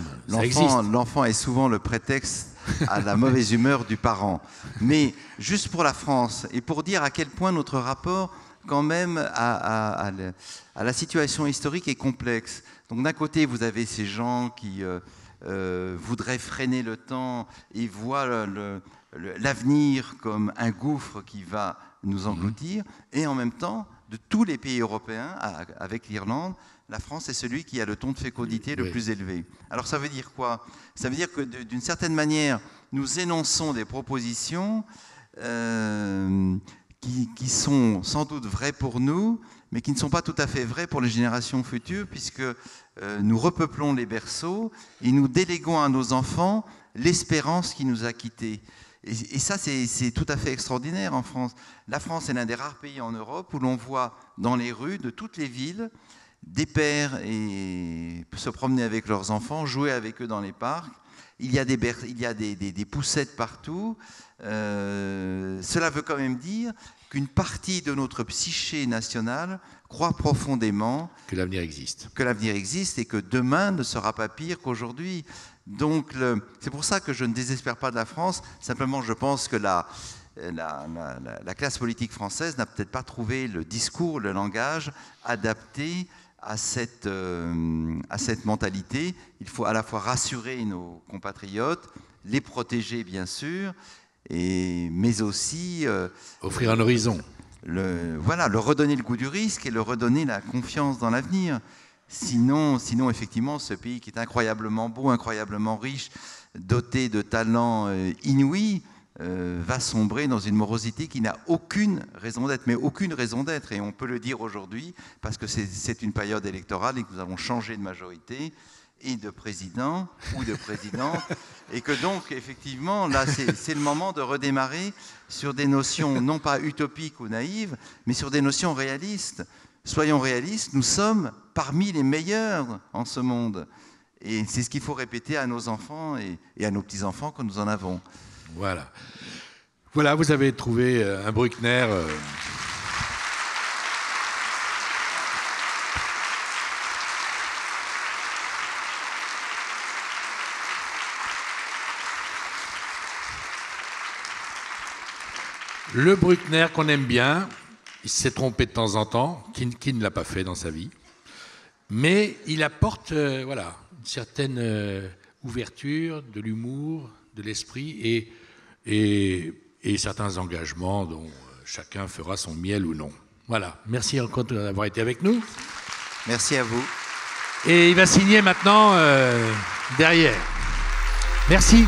l'enfant est souvent le prétexte à la mauvaise humeur du parent. Mais juste pour la France et pour dire à quel point notre rapport, quand même, à, à, la situation historique est complexe. Donc d'un côté, vous avez ces gens qui euh, voudraient freiner le temps et voient le, l'avenir comme un gouffre qui va nous mhm. engloutir, et en même temps, de tous les pays européens, avec l'Irlande, la France est celui qui a le ton de fécondité le plus élevé. Alors ça veut dire quoi Ça veut dire que d'une certaine manière, nous énonçons des propositions euh, qui, sont sans doute vraies pour nous, mais qui ne sont pas tout à fait vraies pour les générations futures, puisque euh, nous repeuplons les berceaux et nous déléguons à nos enfants l'espérance qui nous a quittés. Et, ça, c'est tout à fait extraordinaire en France. La France est l'un des rares pays en Europe où l'on voit dans les rues de toutes les villes des pères et se promener avec leurs enfants, jouer avec eux dans les parcs. Il y a des, il poussettes partout. Euh, cela veut quand même dire qu'une partie de notre psyché nationale croit profondément que l'avenir existe. Que l'avenir existe et que demain ne sera pas pire qu'aujourd'hui. Donc c'est pour ça que je ne désespère pas de la France. Simplement, je pense que la, classe politique française n'a peut-être pas trouvé le discours, le langage adapté euh, à cette, mentalité. Il faut à la fois rassurer nos compatriotes, les protéger bien sûr, mais aussi... Euh, Offrir un horizon. Le, voilà, leur redonner le goût du risque et leur redonner la confiance dans l'avenir. Sinon, sinon, effectivement, ce pays qui est incroyablement beau, incroyablement riche, doté de talents euh, inouïs, euh, va sombrer dans une morosité qui n'a aucune raison d'être, mais aucune raison d'être. Et on peut le dire aujourd'hui parce que c'est une période électorale et que nous avons changé de majorité et de président ou de présidente. et que donc, effectivement, là, c'est le moment de redémarrer sur des notions non pas utopiques ou naïves, mais sur des notions réalistes soyons réalistes, nous sommes parmi les meilleurs en ce monde. Et c'est ce qu'il faut répéter à nos enfants et, à nos petits-enfants que nous en avons. Voilà. Voilà, vous avez trouvé euh, un Bruckner. Euh. Le Bruckner qu'on aime bien, il s'est trompé de temps en temps, qui, ne l'a pas fait dans sa vie. Mais il apporte euh, voilà, une certaine euh, ouverture, de l'humour, de l'esprit et, certains engagements dont euh, chacun fera son miel ou non. Voilà, merci encore d'avoir été avec nous. Merci à vous. Et il va signer maintenant derrière. Merci.